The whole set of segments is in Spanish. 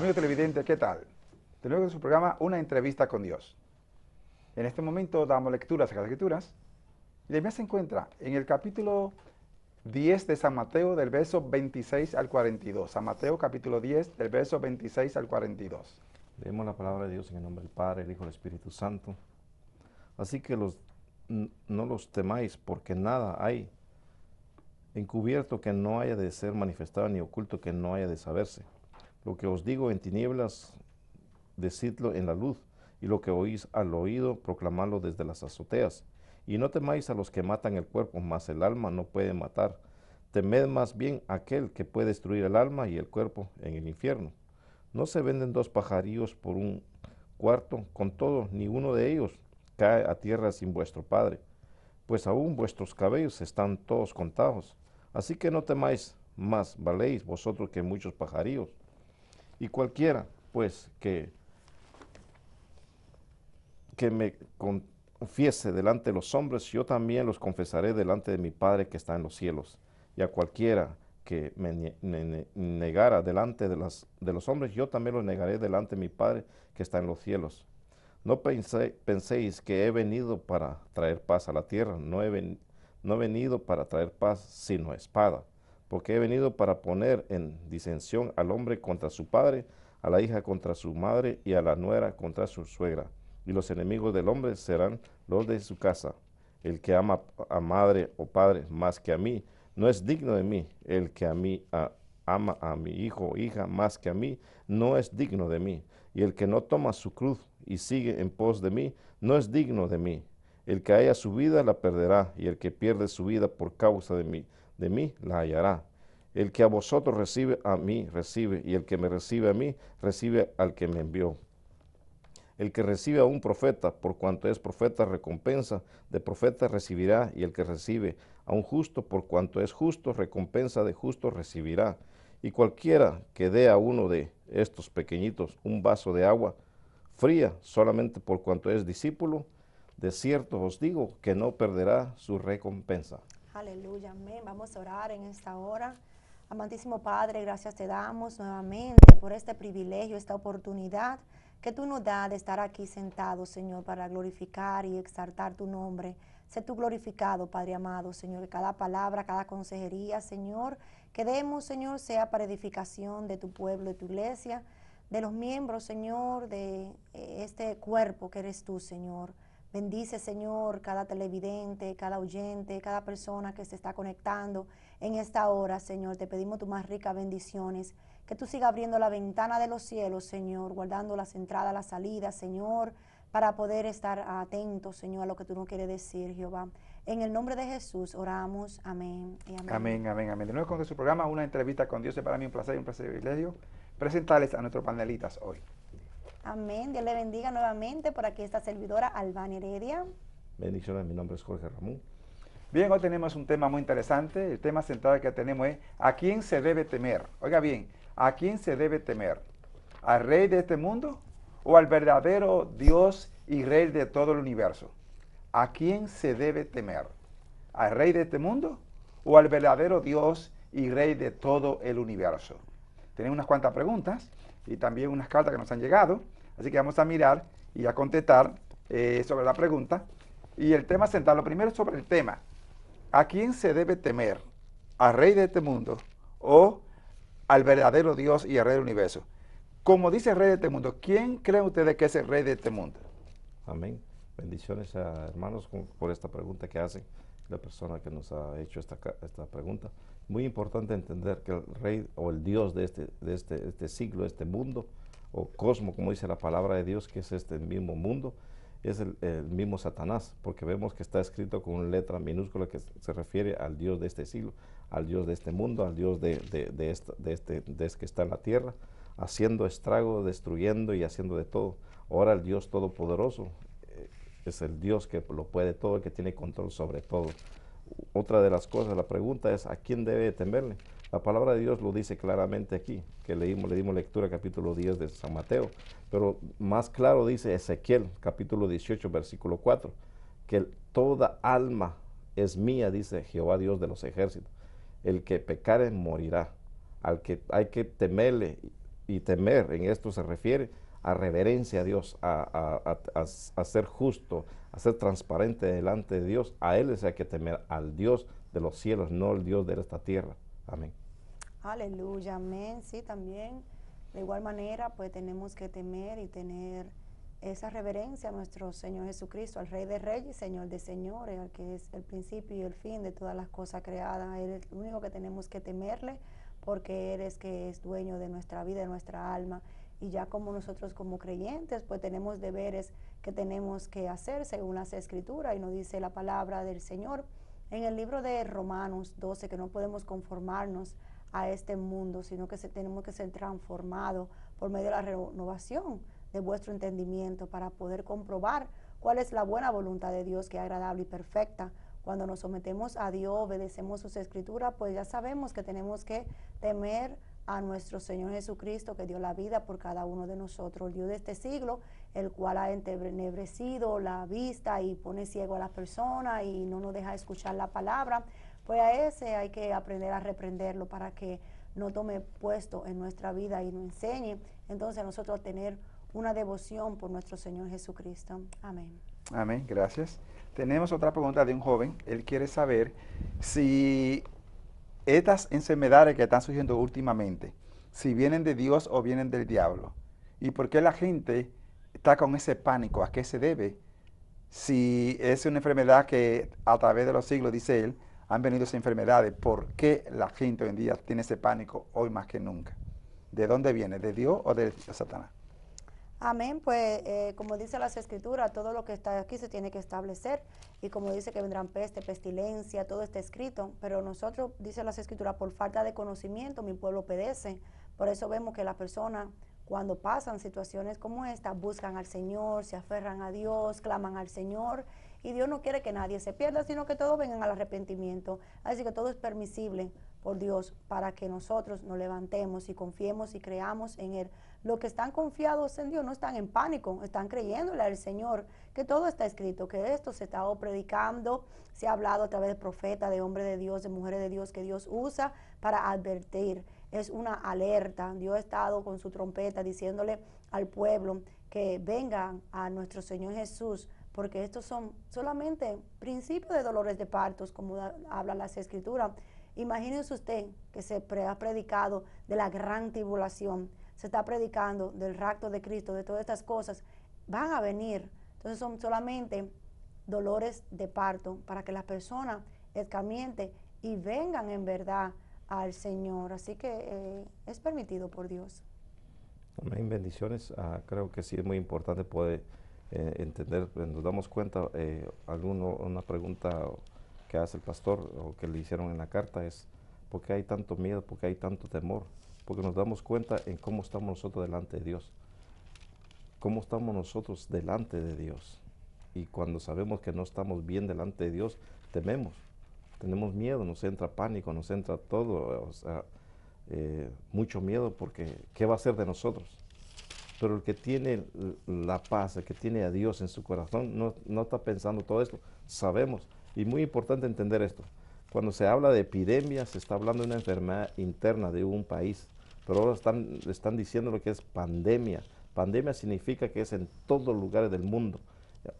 Amigo televidente, ¿qué tal? Tenemos en su programa Una entrevista con Dios. En este momento damos lecturas a las escrituras. Y la se encuentra en el capítulo 10 de San Mateo, del verso 26 al 42. San Mateo, capítulo 10, del verso 26 al 42. Leemos la palabra de Dios en el nombre del Padre, el Hijo y el Espíritu Santo. Así que no los temáis, porque nada hay encubierto que no haya de ser manifestado, ni oculto que no haya de saberse lo que os digo en tinieblas, decidlo en la luz, y lo que oís al oído, proclamadlo desde las azoteas. Y no temáis a los que matan el cuerpo, mas el alma no puede matar. Temed más bien aquel que puede destruir el alma y el cuerpo en el infierno. No se venden dos pajarillos por un cuarto, con todo, ni uno de ellos cae a tierra sin vuestro Padre, pues aún vuestros cabellos están todos contados. Así que no temáis, más valéis vosotros que muchos pajarillos. Y cualquiera, pues, que, que me confiese delante de los hombres, yo también los confesaré delante de mi Padre que está en los cielos. Y a cualquiera que me, negara delante de, de los hombres, yo también los negaré delante de mi Padre que está en los cielos. No penséis que he venido para traer paz a la tierra, no he venido para traer paz, sino espada porque he venido para poner en disensión al hombre contra su padre, a la hija contra su madre y a la nuera contra su suegra. Y los enemigos del hombre serán los de su casa. El que ama a madre o padre más que a mí, no es digno de mí. El que a mí ama a mi hijo o hija más que a mí, no es digno de mí. Y el que no toma su cruz y sigue en pos de mí, no es digno de mí. El que haya su vida la perderá, y el que pierde su vida por causa de mí, de mí la hallará. El que a vosotros recibe, a mí recibe, y el que me recibe a mí, recibe al que me envió. El que recibe a un profeta, por cuanto es profeta, recompensa de profeta recibirá, y el que recibe a un justo, por cuanto es justo, recompensa de justo recibirá. Y cualquiera que dé a uno de estos pequeñitos un vaso de agua fría, solamente por cuanto es discípulo, de cierto os digo que no perderá su recompensa. Aleluya, amén. Vamos a orar en esta hora. Amantísimo Padre, gracias te damos nuevamente por este privilegio, esta oportunidad que tú nos das de estar aquí sentado, Señor, para glorificar y exaltar tu nombre. Sé tú glorificado, Padre amado, Señor, cada palabra, cada consejería, Señor, que demos, Señor, sea para edificación de tu pueblo, de tu iglesia, de los miembros, Señor, de eh, este cuerpo que eres tú, Señor. Bendice, Señor, cada televidente, cada oyente, cada persona que se está conectando en esta hora, Señor. Te pedimos tus más ricas bendiciones. Que tú sigas abriendo la ventana de los cielos, Señor, guardando las entradas, las salidas, Señor, para poder estar atentos, Señor, a lo que tú nos quieres decir, Jehová. En el nombre de Jesús oramos. Amén. amén. Amén, amén, De nuevo con su programa, una entrevista con Dios. Es para mí un placer y un privilegio presentarles a nuestros panelistas hoy. Amén. Dios le bendiga nuevamente por aquí esta servidora Albania Heredia. Bendiciones, mi nombre es Jorge Ramón. Bien, hoy tenemos un tema muy interesante. El tema central que tenemos es ¿a quién se debe temer? Oiga bien, ¿a quién se debe temer? ¿Al rey de este mundo o al verdadero Dios y rey de todo el universo? ¿A quién se debe temer? ¿Al rey de este mundo o al verdadero Dios y rey de todo el universo? Tenemos unas cuantas preguntas y también unas cartas que nos han llegado. Así que vamos a mirar y a contestar eh, sobre la pregunta. Y el tema central, lo primero sobre el tema. ¿A quién se debe temer? ¿Al rey de este mundo o al verdadero Dios y al rey del universo? Como dice el rey de este mundo, ¿quién creen ustedes que es el rey de este mundo? Amén. Bendiciones a hermanos por esta pregunta que hacen, la persona que nos ha hecho esta, esta pregunta muy importante entender que el rey o el Dios este, este, de este, siglo, este mundo, o cosmo, como dice la palabra de Dios, que es este mismo mundo, es el, mismo Satanás, porque vemos que está escrito con una letra minúscula que se refiere al Dios de este siglo, al Dios de este mundo, al Dios de, este, este, que está en la tierra, haciendo estrago, destruyendo y haciendo de todo. Ahora el Dios todopoderoso eh, es el Dios que lo puede todo, que tiene control sobre todo otra de las cosas, la pregunta es, ¿a quién debe temerle? La palabra de Dios lo dice claramente aquí, que leímos, le dimos lectura capítulo 10 de San Mateo, pero más claro dice Ezequiel capítulo 18 versículo 4, que toda alma es mía, dice Jehová Dios de los ejércitos, el que pecare morirá, al que hay que temerle y temer, en esto se refiere a reverencia a Dios, a, a ser justo, a ser transparente delante de Dios. A Él es el que temer, al Dios de los cielos, no al Dios de esta tierra. Amén. Aleluya, amén. Sí, también. De igual manera, pues tenemos que temer y tener esa reverencia a nuestro Señor Jesucristo, al Rey de Reyes, Señor de Señores, al que es el principio y el fin de todas las cosas creadas. Él es el único que tenemos que temerle porque Él es que es dueño de nuestra vida, de nuestra alma. Y ya como nosotros como creyentes, pues tenemos deberes que tenemos que hacer según las escrituras y nos dice la palabra del Señor en el libro de Romanos 12 que no podemos conformarnos a este mundo, sino que tenemos que ser transformados por medio de la renovación de vuestro entendimiento para poder comprobar cuál es la buena voluntad de Dios que es agradable y perfecta. Cuando nos sometemos a Dios, obedecemos sus escrituras, pues ya sabemos que tenemos que temer a nuestro Señor Jesucristo que dio la vida por cada uno de nosotros, el Dios de este siglo, el cual ha entenebrecido la vista y pone ciego a las personas y no nos deja escuchar la palabra, pues a ese hay que aprender a reprenderlo para que no tome puesto en nuestra vida y nos enseñe. Entonces nosotros tener una devoción por nuestro Señor Jesucristo. Amén. Amén, gracias. Tenemos otra pregunta de un joven. Él quiere saber si estas enfermedades que están surgiendo últimamente, si vienen de Dios o vienen del diablo. Y por qué la gente está con ese pánico? ¿A qué se debe? Si es una enfermedad que a través de los siglos, dice él, han venido esas enfermedades, ¿por qué la gente hoy en día tiene ese pánico hoy más que nunca? ¿De dónde viene? ¿De Dios o de Satanás? Amén, pues eh, como dice las escrituras, todo lo que está aquí se tiene que establecer y como dice que vendrán peste, pestilencia, todo está escrito, pero nosotros, dice las escrituras, por falta de conocimiento mi pueblo pedece, por eso vemos que las personas cuando pasan situaciones como esta, buscan al Señor, se aferran a Dios, claman al Señor. Y Dios no quiere que nadie se pierda, sino que todos vengan al arrepentimiento. Así que todo es permisible por Dios para que nosotros nos levantemos y confiemos y creamos en Él. Los que están confiados en Dios no están en pánico, están creyéndole al Señor que todo está escrito, que esto se está predicando, se ha hablado a través de profetas, de hombres de Dios, de mujeres de Dios que Dios usa para advertir es una alerta. Dios ha estado con su trompeta diciéndole al pueblo que vengan a nuestro Señor Jesús, porque estos son solamente principios de dolores de partos, como HABLA las escrituras. Imagínense usted que se ha predicado de la gran tribulación, se está predicando del rapto de Cristo, de todas estas cosas, van a venir. Entonces son solamente dolores de parto para que las personas ESCAMIENTE y vengan en verdad al Señor. Así que eh, es permitido por Dios. Amén, bendiciones. Ah, creo que sí es muy importante poder eh, entender, pues, nos damos cuenta, eh, una pregunta que hace el pastor o que le hicieron en la carta es, ¿por qué hay tanto miedo? ¿Por qué hay tanto temor? Porque nos damos cuenta en cómo estamos nosotros delante de Dios. ¿Cómo estamos nosotros delante de Dios? Y cuando sabemos que no estamos bien delante de Dios, tememos tenemos miedo, nos entra pánico, nos entra todo, eh, mucho miedo porque ¿qué va a ser de nosotros? Pero el que tiene la paz, el que tiene a Dios en su corazón, no, está pensando todo esto, sabemos. Y muy importante entender esto. Cuando se habla de epidemia, se está hablando de una enfermedad interna de un país, pero ahora están, están diciendo lo que es pandemia. Pandemia significa que es en todos los lugares del mundo.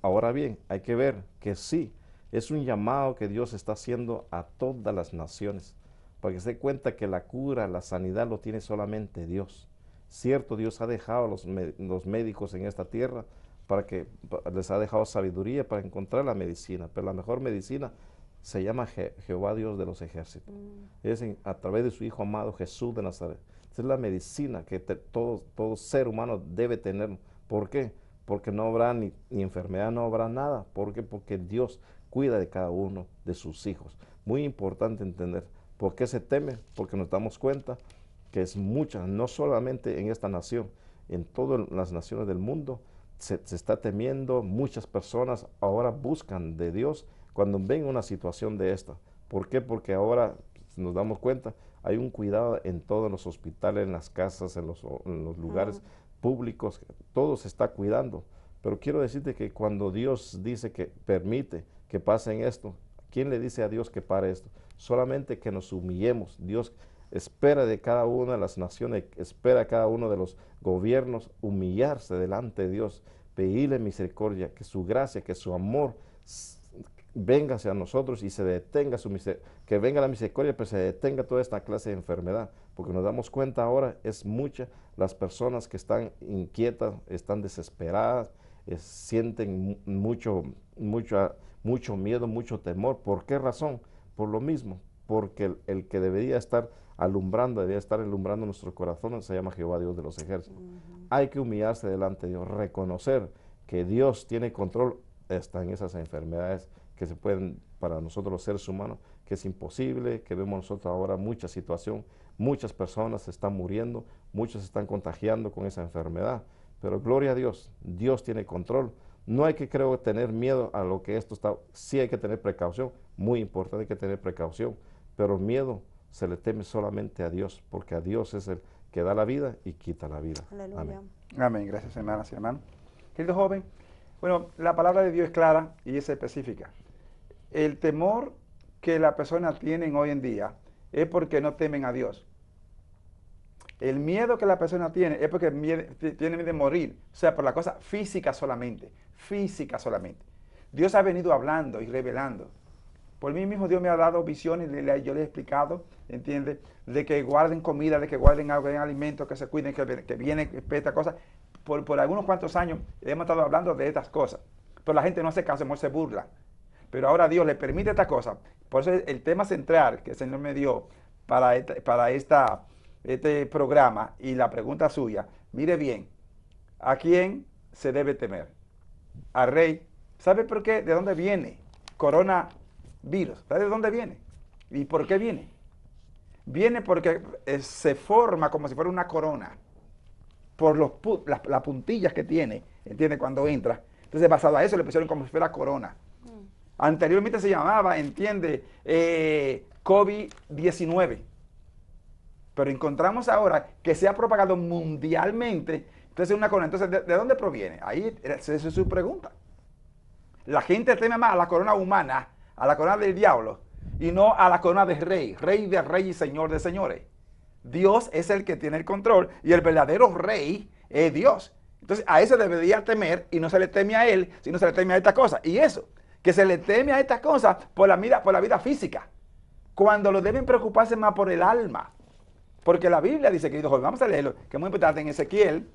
Ahora bien, hay que ver que sí, es un llamado que Dios está haciendo a todas las naciones, para que se cuenta que la cura, la sanidad lo tiene solamente Dios. Cierto, Dios ha dejado a los, médicos en esta tierra para que les ha dejado sabiduría para encontrar la medicina, pero la mejor medicina se llama Jehová Dios de los ejércitos. Mm. Es a través de su Hijo amado Jesús de Nazaret. es la medicina que todo, ser humano debe tener. ¿Por qué? Porque no habrá ni enfermedad, no habrá nada. ¿Por qué? Porque Dios cuida de cada uno de sus hijos. Muy importante entender por qué se teme, porque nos damos cuenta que es mucha, no solamente en esta nación, en todas las naciones del mundo se, está temiendo, muchas personas ahora buscan de Dios cuando ven una situación de esta. ¿Por qué? Porque ahora nos damos cuenta, hay un cuidado en todos los hospitales, en las casas, en los, lugares públicos, todo se está cuidando. Pero quiero decirte que cuando Dios dice que permite que pasen esto. ¿Quién le dice a Dios que pare esto? Solamente que nos humillemos. Dios espera de cada una de las naciones, espera a cada uno de los gobiernos humillarse delante de Dios, pedirle misericordia, que su gracia, que su amor venga hacia nosotros y se detenga su misericordia. que venga la misericordia, pero se detenga toda esta clase de enfermedad, porque nos damos cuenta ahora, es mucha, las personas que están inquietas, están desesperadas, eh, sienten mucho, mucho mucho miedo, mucho temor. ¿Por qué razón? Por lo mismo, porque el, que debería estar alumbrando, debería estar alumbrando nuestro corazón, se llama Jehová Dios de los ejércitos. Hay que humillarse delante de Dios, reconocer que Dios tiene control está en esas enfermedades que se pueden, para nosotros los seres humanos, que es imposible, que vemos nosotros ahora mucha situación, muchas personas están muriendo, muchas están contagiando con esa enfermedad, pero gloria a Dios, Dios tiene control no hay que, creo, tener miedo a lo que esto está. Sí hay que tener precaución, muy importante hay que tener precaución, pero miedo se le teme solamente a Dios, porque a Dios es el que da la vida y quita la vida. Amén. Amén. Gracias, hermanas y hermanos. Querido joven, bueno, la palabra de Dios es clara y es específica. El temor que la persona tienen hoy en día es porque no temen a Dios. El miedo que la persona tiene es porque tiene miedo de morir, o sea, por la cosa física solamente, física solamente. Dios ha venido hablando y revelando. Por mí mismo Dios me ha dado visiones, yo le he explicado, ¿entiendes? De que guarden comida, de que guarden algo, de alimentos, que se cuiden, que, vienen estas cosas. Por, algunos cuantos años hemos estado hablando de estas cosas. Pero la gente no hace caso, se burla. Pero ahora Dios le permite estas cosas. Por eso el tema central que el Señor me dio para, para esta, este programa y la pregunta suya, mire bien, ¿a quién se debe temer? a rey. ¿Sabe por qué? ¿De dónde viene coronavirus? ¿Sabe de dónde viene? ¿Y por qué viene? Viene porque eh, se forma como si fuera una corona por los las, puntillas que tiene, ¿entiende? Cuando entra. Entonces, basado a eso, le pusieron como si fuera corona. Mm. Anteriormente se llamaba, ¿entiende? Eh, COVID-19. Pero encontramos ahora que se ha propagado mundialmente entonces, una corona. Entonces, ¿de, dónde proviene? Ahí, es su pregunta. La gente teme más a la corona humana, a la corona del diablo, y no a la corona del rey, rey de rey y señor de señores. Dios es el que tiene el control y el verdadero rey es Dios. Entonces, a eso debería temer y no se le teme a él, sino se le teme a estas cosas. Y eso, que se le teme a estas cosas por la, vida, por la vida física, cuando lo deben preocuparse más por el alma. Porque la Biblia dice, querido joven, vamos a leerlo, que es muy importante en Ezequiel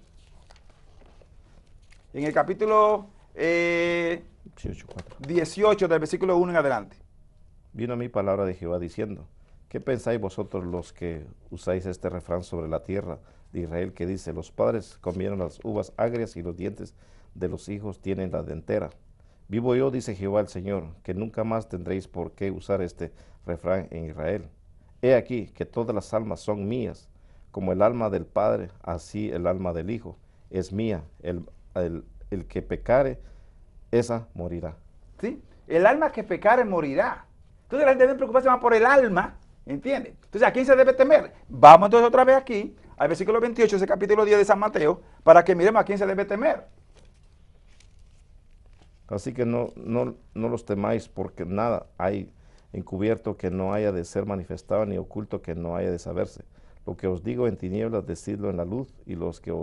en el capítulo 18, eh, del versículo 1 en adelante. Vino a mí palabra de Jehová diciendo, ¿qué pensáis vosotros los que usáis este refrán sobre la tierra de Israel que dice, los padres comieron las uvas agrias y los dientes de los hijos tienen la dentera? Vivo yo, dice Jehová el Señor, que nunca más tendréis por qué usar este refrán en Israel. He aquí que todas las almas son mías, como el alma del Padre, así el alma del Hijo es mía. El el, que pecare, esa morirá. ¿Sí? El alma que pecare morirá. Entonces la gente debe preocuparse más por el alma, ¿entiendes? Entonces, ¿a quién se debe temer? Vamos entonces otra vez aquí, al versículo 28, ese capítulo 10 de San Mateo, para que miremos a quién se debe temer. Así que no, no, los temáis porque nada hay encubierto que no haya de ser manifestado, ni oculto que no haya de saberse. Lo que os digo en tinieblas, decidlo en la luz, y los que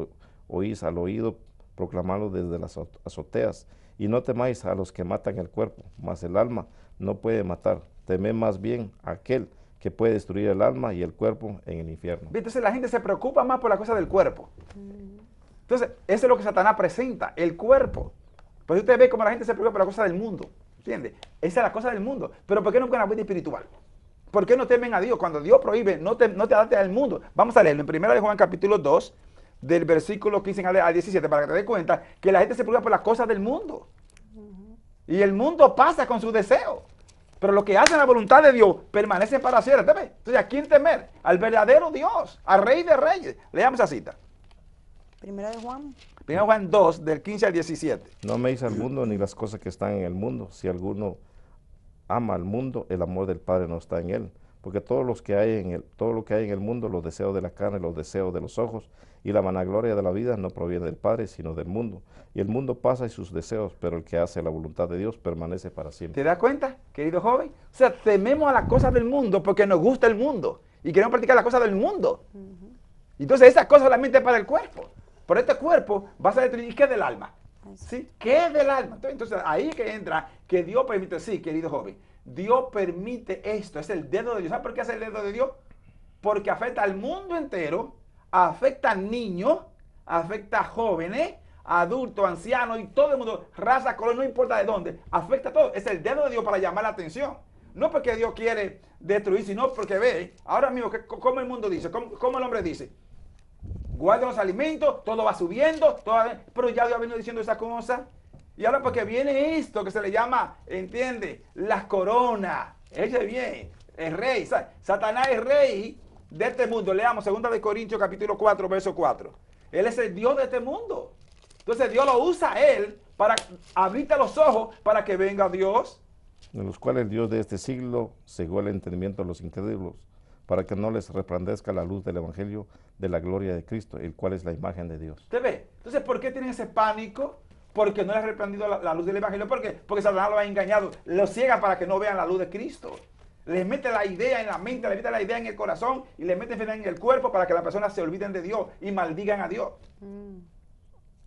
oís al oído, proclamarlo desde las azoteas. Y no temáis a los que matan el cuerpo, mas el alma no puede matar. Temed más bien aquel que puede destruir el alma y el cuerpo en el infierno. Entonces la gente se preocupa más por la cosa del cuerpo. Entonces, eso es lo que Satanás presenta, el cuerpo. Pues usted ve cómo la gente se preocupa por la cosa del mundo. ¿Entiende? Esa es la cosa del mundo. Pero ¿por qué no buscan la vida espiritual? ¿Por qué no temen a Dios? Cuando Dios prohíbe, no te, no te adaptes al mundo. Vamos a leerlo en 1 Juan capítulo 2, del versículo 15 al 17 para que te des cuenta que la gente se preocupa por las cosas del mundo. Y el mundo pasa con su deseo. Pero lo que hacen la voluntad de Dios permanece para siempre. Entonces, ¿a quién temer? Al verdadero Dios, al Rey de Reyes. Leamos esa cita. Primera de Juan. Primera de Juan 2, del 15 al 17. No me dice al mundo ni las cosas que están en el mundo. Si alguno ama al mundo, el amor del Padre no está en él porque todos los que hay en el, todo lo que hay en el mundo, los deseos de la carne, los deseos de los ojos y la vanagloria de la vida no proviene del Padre, sino del mundo. Y el mundo pasa y sus deseos, pero el que hace la voluntad de Dios permanece para siempre. ¿Te das cuenta, querido joven? O sea, tememos a las cosas del mundo porque nos gusta el mundo y queremos practicar las cosas del mundo. Entonces, esas cosas solamente para el cuerpo. Por este cuerpo vas a destruir qué del alma. ¿Sí? ¿Qué del alma? Entonces, ahí que entra que Dios permite, sí, querido joven Dios permite esto, es el dedo de Dios. ¿Sabe por qué es el dedo de Dios? Porque afecta al mundo entero, afecta a niños, afecta a jóvenes, adultos, ancianos y todo el mundo, raza, color, no importa de dónde, afecta a todos, Es el dedo de Dios para llamar la atención. No porque Dios quiere destruir, sino porque ve, ahora mismo, ¿cómo el mundo dice? ¿Cómo, el hombre dice? Guarda los alimentos, todo va subiendo, pero ya Dios ha venido diciendo esa cosa. Y ahora porque viene esto que se le llama, ¿entiende? Las coronas. ella bien, el rey. Satanás es rey de este mundo. Leamos 2 Corintios capítulo 4, verso 4. Él es el Dios de este mundo. Entonces Dios lo usa a él para abrirte los ojos para que venga Dios. En los cuales el Dios de este siglo cegó el entendimiento de los incrédulos para que no les resplandezca la luz del Evangelio de la gloria de Cristo, el cual es la imagen de Dios. ¿Te ve? Entonces, ¿por qué tienen ese pánico? porque no le ha resplandido la, luz del Evangelio. ¿Por qué? Porque Satanás lo ha engañado, lo ciega para que no vean la luz de Cristo. Les mete la idea en la mente, les mete la idea en el corazón y les mete en el cuerpo para que las personas se olviden de Dios y maldigan a Dios. Mm.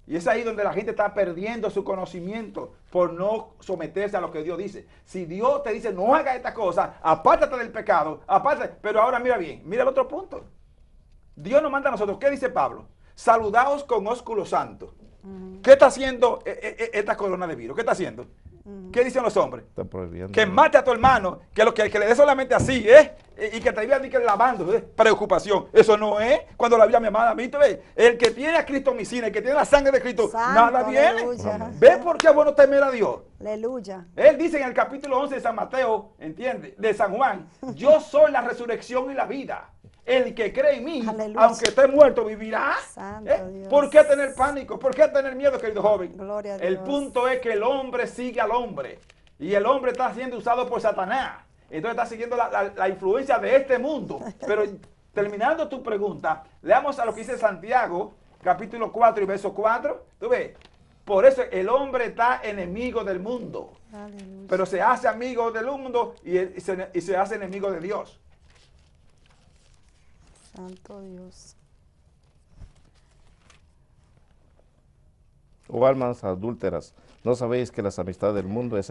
Y es ahí donde la gente está perdiendo su conocimiento por no someterse a lo que Dios dice. Si Dios te dice, no haga esta cosa, apártate del pecado, apártate. Pero ahora mira bien, mira el otro punto. Dios nos manda a nosotros, ¿qué dice Pablo? Saludaos con ósculo santo. ¿Qué está haciendo eh, eh, eh, esta corona de virus? ¿Qué está haciendo? ¿Qué dicen los hombres? Que mate a tu hermano, que lo que, le dé solamente así, ¿eh? Y, que te ni que lavando, ¿eh? Preocupación. Eso no es cuando la vida mi amada, ¿Ve? El que tiene a Cristo misina, el que tiene la sangre de Cristo, nada viene. ¿Ve por qué bueno temer a Dios? Aleluya. Él dice en el capítulo 11 de San Mateo, ¿entiendes? De San Juan, yo soy la resurrección y la vida el que cree en mí, aunque esté muerto, vivirá. ¿Eh? ¿Por qué tener pánico? ¿Por qué tener miedo, querido joven? El punto es que el hombre sigue al hombre. Y el hombre está siendo usado por Satanás. Entonces está siguiendo la, influencia de este mundo. Pero terminando tu pregunta, leamos a lo que dice Santiago, capítulo 4 y verso 4. ¿Tú ves? Por eso el hombre está enemigo del mundo. Pero se hace amigo del mundo y se hace enemigo de Dios. Santo Dios. O oh, almas adúlteras, ¿no sabéis que las amistades del mundo es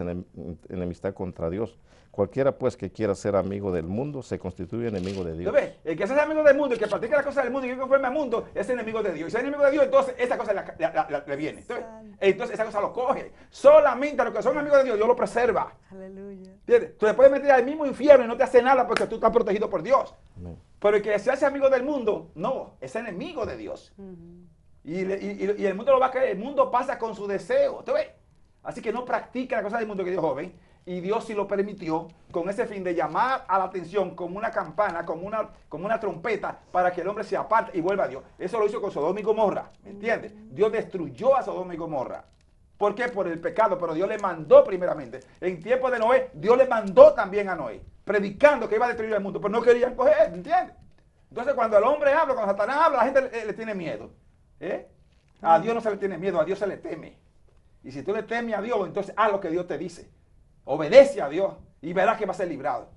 enemistad contra Dios? Cualquiera pues que quiera ser amigo del mundo se constituye enemigo de Dios. ¿Tú El que hace amigo del mundo, y que practica las cosas del mundo y que conforme al mundo, es enemigo de Dios. Y si es enemigo de Dios, entonces esa cosa le viene. Entonces, esa cosa lo coge. Solamente a los que son amigos de Dios, Dios lo preserva. Aleluya. Tú le puedes meter al mismo infierno y no te hace nada porque tú estás protegido por Dios. Pero el que se hace amigo del mundo, no, es enemigo de Dios. y, el mundo lo va a creer. El mundo pasa con su deseo. ¿Tú ves? Así que no practica la cosa del mundo que Dios joven y Dios sí lo permitió con ese fin de llamar a la atención como una campana, como una, como una trompeta, para que el hombre se aparte y vuelva a Dios. Eso lo hizo con Sodoma y Gomorra, ¿me entiendes? Dios destruyó a Sodoma y Gomorra. ¿Por qué? Por el pecado, pero Dios le mandó primeramente. En tiempo de Noé, Dios le mandó también a Noé, predicando que iba a destruir el mundo, pero no querían coger, ¿me entiendes? Entonces cuando el hombre habla, cuando Satanás habla, la gente le, tiene miedo. ¿eh? A Dios no se le tiene miedo, a Dios se le teme. Y si tú le temes a Dios, entonces haz lo que Dios te dice. Obedece a Dios y verás que vas a ser librado.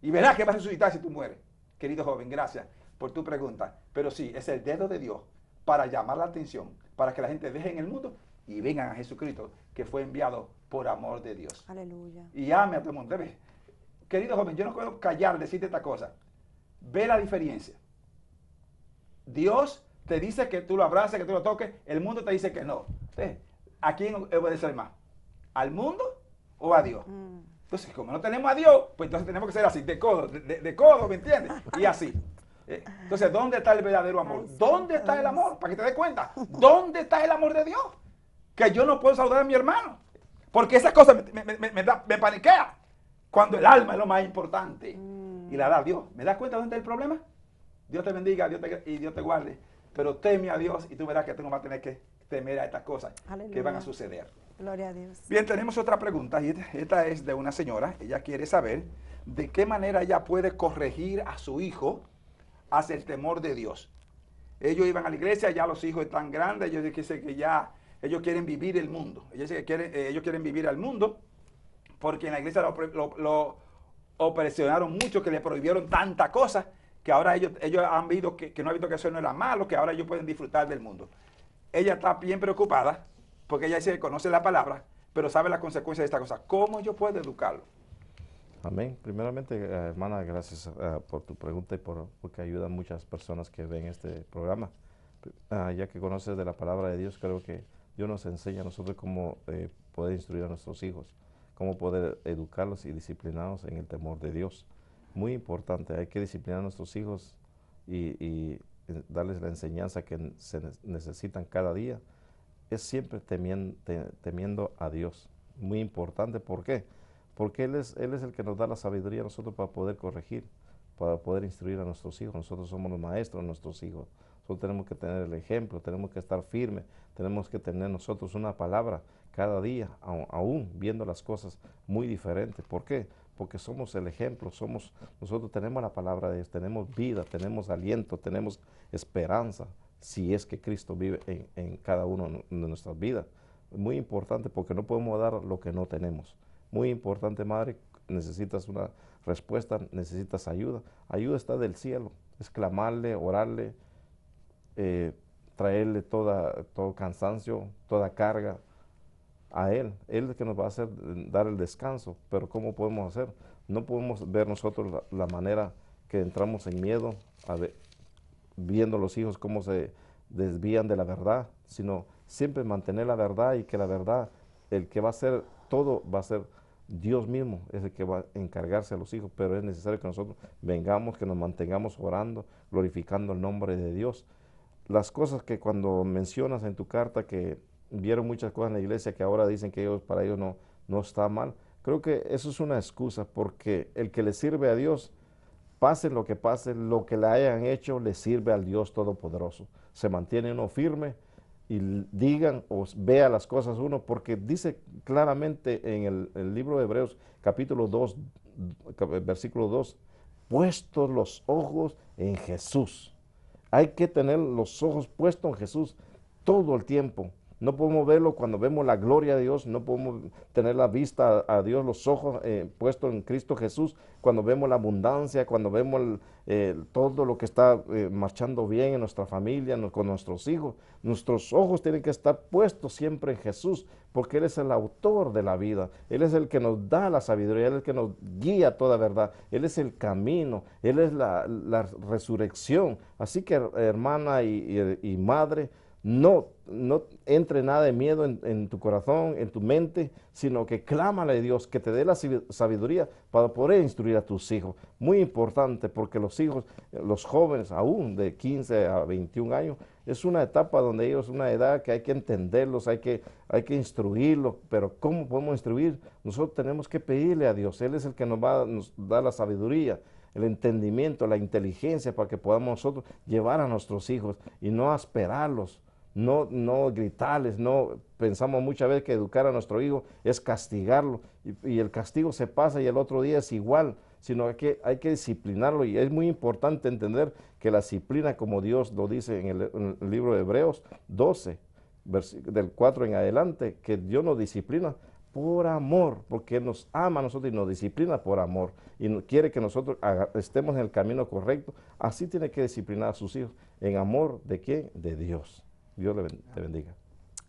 Y verás que vas a resucitar si tú mueres. Querido joven, gracias por tu pregunta. Pero sí, es el dedo de Dios para llamar la atención, para que la gente deje en el mundo y vengan a Jesucristo, que fue enviado por amor de Dios. Aleluya. Y ame a tu mundo. Querido joven, yo no puedo callar, decirte esta cosa. Ve la diferencia. Dios te dice que tú lo abraces, que tú lo toques. El mundo te dice que no. ¿A quién obedecer más? ¿Al mundo o a Dios. Mm. Entonces, como no tenemos a Dios, pues entonces tenemos que ser así, de codo, de, codo, ¿me entiendes? Y así. Eh, entonces, ¿dónde está el verdadero amor? ¿Dónde está el amor? Para que te des cuenta, ¿dónde está el amor de Dios? Que yo no puedo saludar a mi hermano. Porque esas cosas me, me, me, paniquea. Cuando el alma es lo más importante. Mm. Y la da Dios. ¿Me das cuenta dónde está el problema? Dios te bendiga Dios te, y Dios te guarde. Pero teme a Dios y tú verás que tú no a tener que temer a estas cosas que van a suceder. Gloria a Dios. Bien, tenemos otra pregunta y esta es de una señora. Ella quiere saber de qué manera ella puede corregir a su hijo hacia el temor de Dios. Ellos iban a la iglesia, ya los hijos están grandes, ellos dicen que ya ellos quieren vivir el mundo. Ellos, que quieren, eh, ellos quieren vivir al mundo porque en la iglesia lo, opresionaron mucho, que le prohibieron tanta cosa, que ahora ellos, ellos han visto que, no ha visto que eso no era malo, que ahora ellos pueden disfrutar del mundo. Ella está bien preocupada porque ella dice que conoce la palabra, pero sabe las consecuencias de esta cosa. ¿Cómo yo puedo educarlo? Amén. Primeramente, eh, hermana, gracias eh, por tu pregunta y por, porque ayuda a muchas personas que ven este programa. Ah, ya que conoces de la palabra de Dios, creo que Dios nos enseña a nosotros cómo eh, poder instruir a nuestros hijos, cómo poder educarlos y disciplinarlos en el temor de Dios. Muy importante, hay que disciplinar a nuestros hijos y, y darles la enseñanza que se necesitan cada día es siempre temiendo a Dios. Muy importante, ¿por qué? Porque él es, él es el que nos da la sabiduría nosotros para poder corregir, para poder instruir a nuestros hijos. Nosotros somos los maestros de nuestros hijos. Nosotros tenemos que tener el ejemplo, tenemos que estar firmes, tenemos que tener nosotros una palabra cada día, aún viendo las cosas muy diferentes. ¿Por qué? Porque somos el ejemplo, somos, nosotros tenemos la palabra de Dios, tenemos vida, tenemos aliento, tenemos esperanza si es que Cristo vive en, cada uno de nuestras vidas. Muy importante porque no podemos dar lo que no tenemos. Muy importante, Madre, necesitas una respuesta, necesitas ayuda. Ayuda está del cielo. Es clamarle, orarle, eh, traerle toda, todo cansancio, toda carga a Él. Él es el que nos va a hacer mm, dar el descanso. Pero ¿cómo podemos hacer? No podemos ver nosotros la, manera que entramos en miedo a, viendo los hijos cómo se desvían de la verdad, sino siempre mantener la verdad y que la verdad, el que va a ser todo va a ser Dios mismo, es el que va a encargarse a los hijos, pero es necesario que nosotros vengamos, que nos mantengamos orando, glorificando el nombre de Dios. Las cosas que cuando mencionas en tu carta que vieron muchas cosas en la iglesia que ahora dicen que ellos, para ellos no, no está mal, creo que eso es una excusa porque el que le sirve a Dios, pase lo que pase, lo que le hayan hecho le sirve al Dios Todopoderoso. Se mantiene uno firme y digan o vea las cosas uno, porque dice claramente en el, el libro de Hebreos capítulo 2, versículo 2, puestos los ojos en Jesús. Hay que tener los ojos puestos en Jesús todo el tiempo. No podemos verlo cuando vemos la gloria de Dios, no podemos tener la vista a, Dios, los ojos eh, puestos en Cristo Jesús, cuando vemos la abundancia, cuando vemos todo lo que está eh, marchando bien en nuestra familia, con nuestros hijos. Nuestros ojos tienen que estar puestos siempre en Jesús, porque Él es el autor de la vida, Él es el que nos da la sabiduría, Él es el que nos guía toda verdad, Él es el camino, Él es la, resurrección. Así que hermana y madre, no, no entre nada de miedo en, tu corazón, en tu mente, sino que clámale a Dios que te dé la sabiduría para poder instruir a tus hijos. Muy importante porque los hijos, los jóvenes aún de 15 a 21 años, es una etapa donde ellos, una edad que hay que entenderlos, hay que, hay que instruirlos, pero ¿cómo podemos instruir? Nosotros tenemos que pedirle a Dios, Él es el que nos va a dar la sabiduría el entendimiento, la inteligencia para que podamos nosotros llevar a nuestros hijos y no esperarlos no, no gritarles, no pensamos muchas veces que educar a nuestro hijo es castigarlo y, el castigo se pasa y el otro día es igual, sino que hay que disciplinarlo y es muy importante entender que la disciplina, como Dios lo dice en el, libro de Hebreos 12, del 4 en adelante, que Dios nos disciplina por amor, porque nos ama a nosotros y nos disciplina por amor y quiere que nosotros estemos en el camino correcto. Así tiene que disciplinar a sus hijos, en amor de quién? De Dios. Dios te bendiga.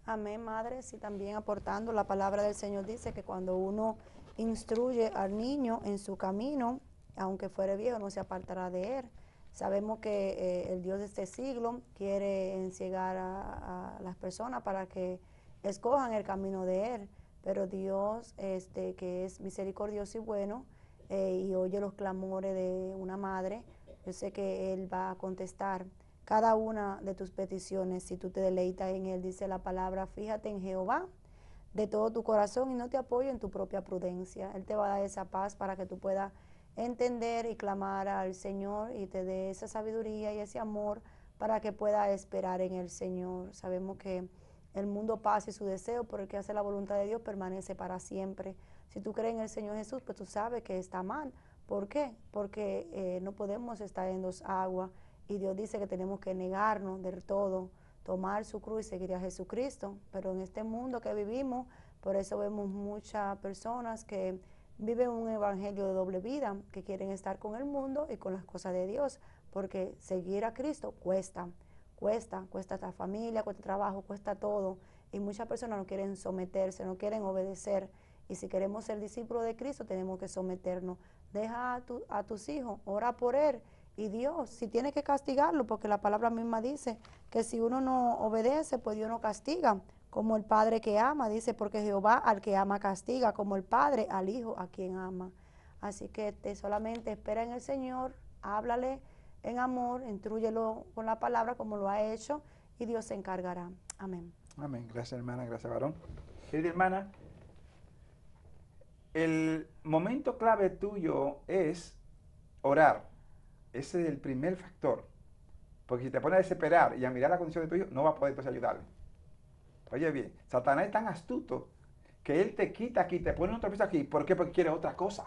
Amén, Madre. y también aportando, la palabra del Señor dice que cuando uno instruye al niño en su camino, aunque fuere viejo, no se apartará de él. Sabemos que eh, el Dios de este siglo quiere enseñar a, las personas para que escojan el camino de él, pero Dios, este, que es misericordioso y bueno, eh, y oye los clamores de una madre, yo sé que él va a contestar cada una de tus peticiones si tú te deleitas en Él. Dice la palabra, fíjate en Jehová de todo tu corazón y no te apoye en tu propia prudencia. Él te va a dar esa paz para que tú puedas entender y clamar al Señor y te dé esa sabiduría y ese amor para que pueda esperar en el Señor. Sabemos que el mundo pasa y su deseo, por el que hace la voluntad de Dios permanece para siempre. Si tú crees en el Señor Jesús, pues tú sabes que está mal. ¿Por qué? Porque eh, no podemos estar en dos aguas. Y Dios dice que tenemos que negarnos del todo, tomar su cruz y seguir a Jesucristo. Pero en este mundo que vivimos, por eso vemos muchas personas que viven un evangelio de doble vida, que quieren estar con el mundo y con las cosas de Dios, porque seguir a Cristo cuesta, cuesta, cuesta la familia, cuesta trabajo, cuesta todo. Y muchas personas no quieren someterse, no quieren obedecer. Y si queremos ser discípulos de Cristo, tenemos que someternos. Deja a tus hijos, ora por él y Dios, si tiene que castigarlo, porque la palabra misma dice que si uno no obedece, pues Dios no castiga, como el Padre que ama, dice, porque Jehová al que ama castiga, como el Padre al Hijo a quien ama. Así que te solamente espera en el Señor, háblale en amor, intrúyelo con la palabra como lo ha hecho, y Dios se encargará. Amén. Amén. Gracias, hermana. Gracias, varón. Querida hermana, el momento clave tuyo es orar ese es el primer factor. Porque si te pones a desesperar y a mirar la condición de tu hijo, no va a poder entonces ayudarle. Oye bien, Satanás es tan astuto que él te quita aquí, te pone otra pieza aquí. ¿Por qué? Porque quiere otra cosa.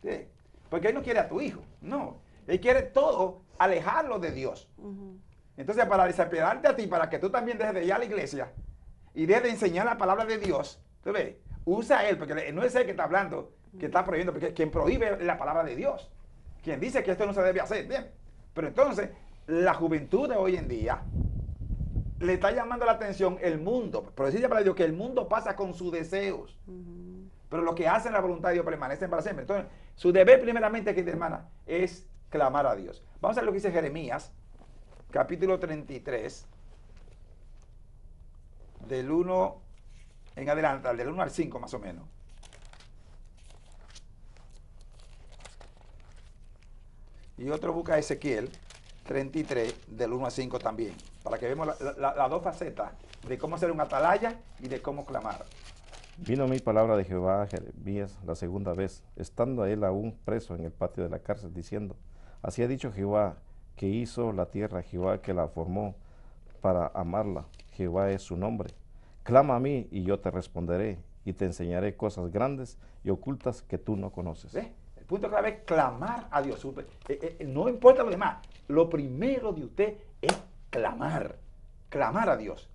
¿Sí? Porque él no quiere a tu hijo. No. Él quiere todo alejarlo de Dios. Entonces, para desesperarte a ti, para que tú también dejes de ir a la iglesia y dejes de enseñar la palabra de Dios, ¿tú ves? Usa él, porque no es él que está hablando, que está prohibiendo, porque quien prohíbe la palabra de Dios quien dice que esto no se debe hacer, bien. Pero entonces, la juventud de hoy en día le está llamando la atención el mundo. Pero ya para Dios que el mundo pasa con sus deseos. Pero lo que hacen la voluntad de Dios permanece para siempre. Entonces, su deber primeramente, querida hermana, es clamar a Dios. Vamos a ver lo que dice Jeremías, capítulo 33, del 1 en adelante, del 1 al 5 más o menos. Y otro busca Ezequiel 33, del 1 a 5 también, para que vemos las dos facetas de cómo hacer un atalaya y de cómo clamar. Vino mi palabra de Jehová a Jeremías la segunda vez, estando él aún preso en el patio de la cárcel, diciendo, Así ha dicho Jehová, que hizo la tierra, Jehová que la formó para amarla, Jehová es su nombre. Clama a mí y yo te responderé, y te enseñaré cosas grandes y ocultas que tú no conoces punto clave es clamar a Dios. Eh, eh, eh, no importa lo demás. Lo primero de usted es clamar. Clamar a Dios.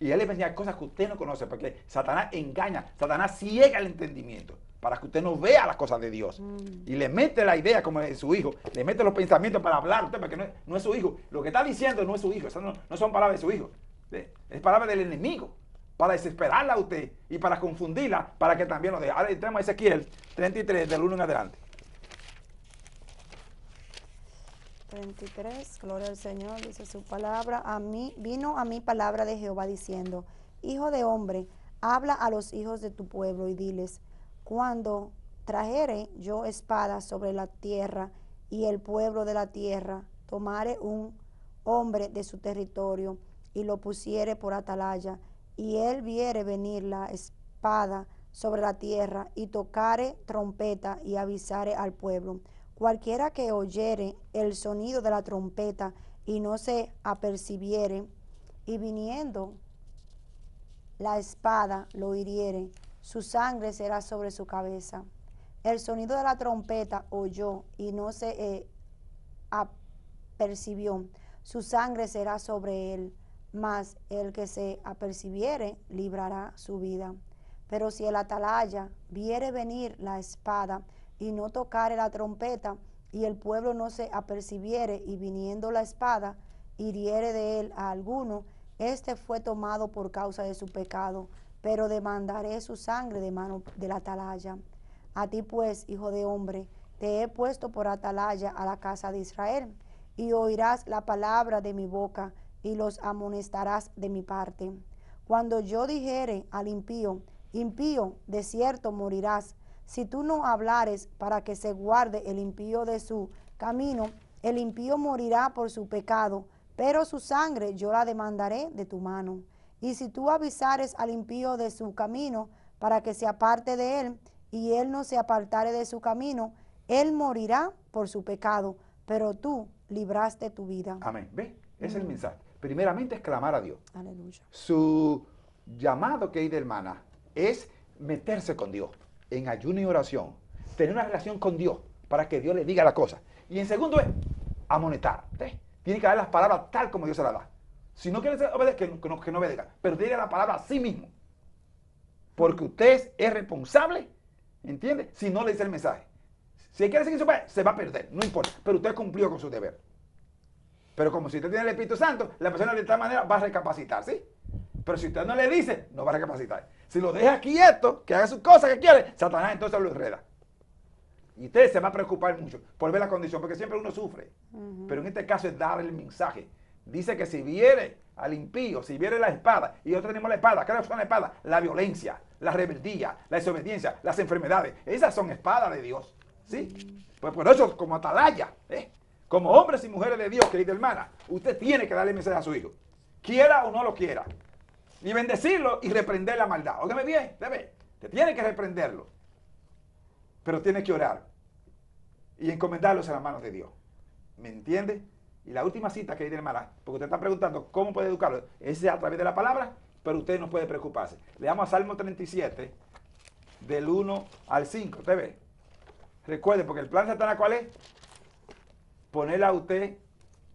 Y Él le enseña cosas que usted no conoce, porque Satanás engaña, Satanás ciega el entendimiento, para que usted no vea las cosas de Dios. Mm. Y le mete la idea como de su hijo, le mete los pensamientos para hablar, porque no es, su hijo. Lo que está diciendo no es su hijo, esas no, son palabras de su hijo, es palabra del enemigo, para desesperarla a usted y para confundirla, para que también lo deje. Ahora entramos a Ezequiel 33, del 1 en adelante. 33, gloria al Señor, dice su palabra, a mí vino a mí palabra de Jehová diciendo, Hijo de hombre, habla a los hijos de tu pueblo y diles, cuando trajere yo espada sobre la tierra y el pueblo de la tierra, tomare un hombre de su territorio y lo pusiere por atalaya, y él viere venir la espada sobre la tierra y tocare trompeta y avisare al pueblo Cualquiera que oyere el sonido de la trompeta y no se apercibiere, y viniendo la espada lo hiriere, su sangre será sobre su cabeza. El sonido de la trompeta oyó y no se eh, apercibió, su sangre será sobre él, mas el que se apercibiere librará su vida. Pero si el atalaya viere venir la espada, y no tocare la trompeta y el pueblo no se apercibiere y viniendo la espada hiriere de él a alguno, este fue tomado por causa de su pecado, pero demandaré su sangre de mano de la atalaya. A ti pues, hijo de hombre, te he puesto por atalaya a la casa de Israel, y oirás la palabra de mi boca, y los amonestarás de mi parte. Cuando yo dijere al impío, impío, de cierto morirás, si tú no hablares para que se guarde el impío de su camino, el impío morirá por su pecado, pero su sangre yo la demandaré de tu mano. Y si tú avisares al impío de su camino, para que se aparte de él, y él no se apartare de su camino, él morirá por su pecado, pero tú libraste tu vida. Amén. ¿Ve? Es el mm. mensaje. Primeramente es clamar a Dios. Aleluya. Su llamado que hay de hermana es meterse con Dios en ayuno y oración, tener una relación con Dios para que Dios le diga la cosa. Y en segundo es amonetar. Tiene que dar las palabras tal como Dios se las da. Si no quiere obedecer, que no, que no obedezca, pero diga la palabra a sí mismo. Porque usted es responsable, ¿entiende? Si no le dice el mensaje. Si quiere seguir su se va a perder, no importa. Pero usted cumplió con su deber. Pero como si usted tiene el Espíritu Santo, la persona de tal manera va a recapacitar, ¿sí? Pero si usted no le dice, no va a recapacitar. Si lo deja quieto, que haga sus cosas que quiere, Satanás entonces lo enreda. Y usted se va a preocupar mucho por ver la condición, porque siempre uno sufre. Pero en este caso es darle el mensaje. Dice que si viene al impío, si viene la espada, y nosotros tenemos la espada, ¿qué son la espada? La violencia, la rebeldía, la desobediencia, las enfermedades. Esas son espadas de Dios. ¿Sí? Pues por eso, como atalaya, ¿eh? como hombres y mujeres de Dios, querida hermana, usted tiene que darle mensaje a su hijo. Quiera o no lo quiera ni bendecirlo y reprender la maldad. Óigame bien, ve, te tiene que reprenderlo. Pero tienes que orar y encomendarlos a las manos de Dios. ¿Me entiende? Y la última cita que tiene mala, porque usted está preguntando cómo puede educarlo, es a través de la palabra, pero usted no puede preocuparse. Leamos a Salmo 37, del 1 al 5. ¿Usted ve? Recuerde, porque el plan de Satanás, ¿cuál es? Ponerla a usted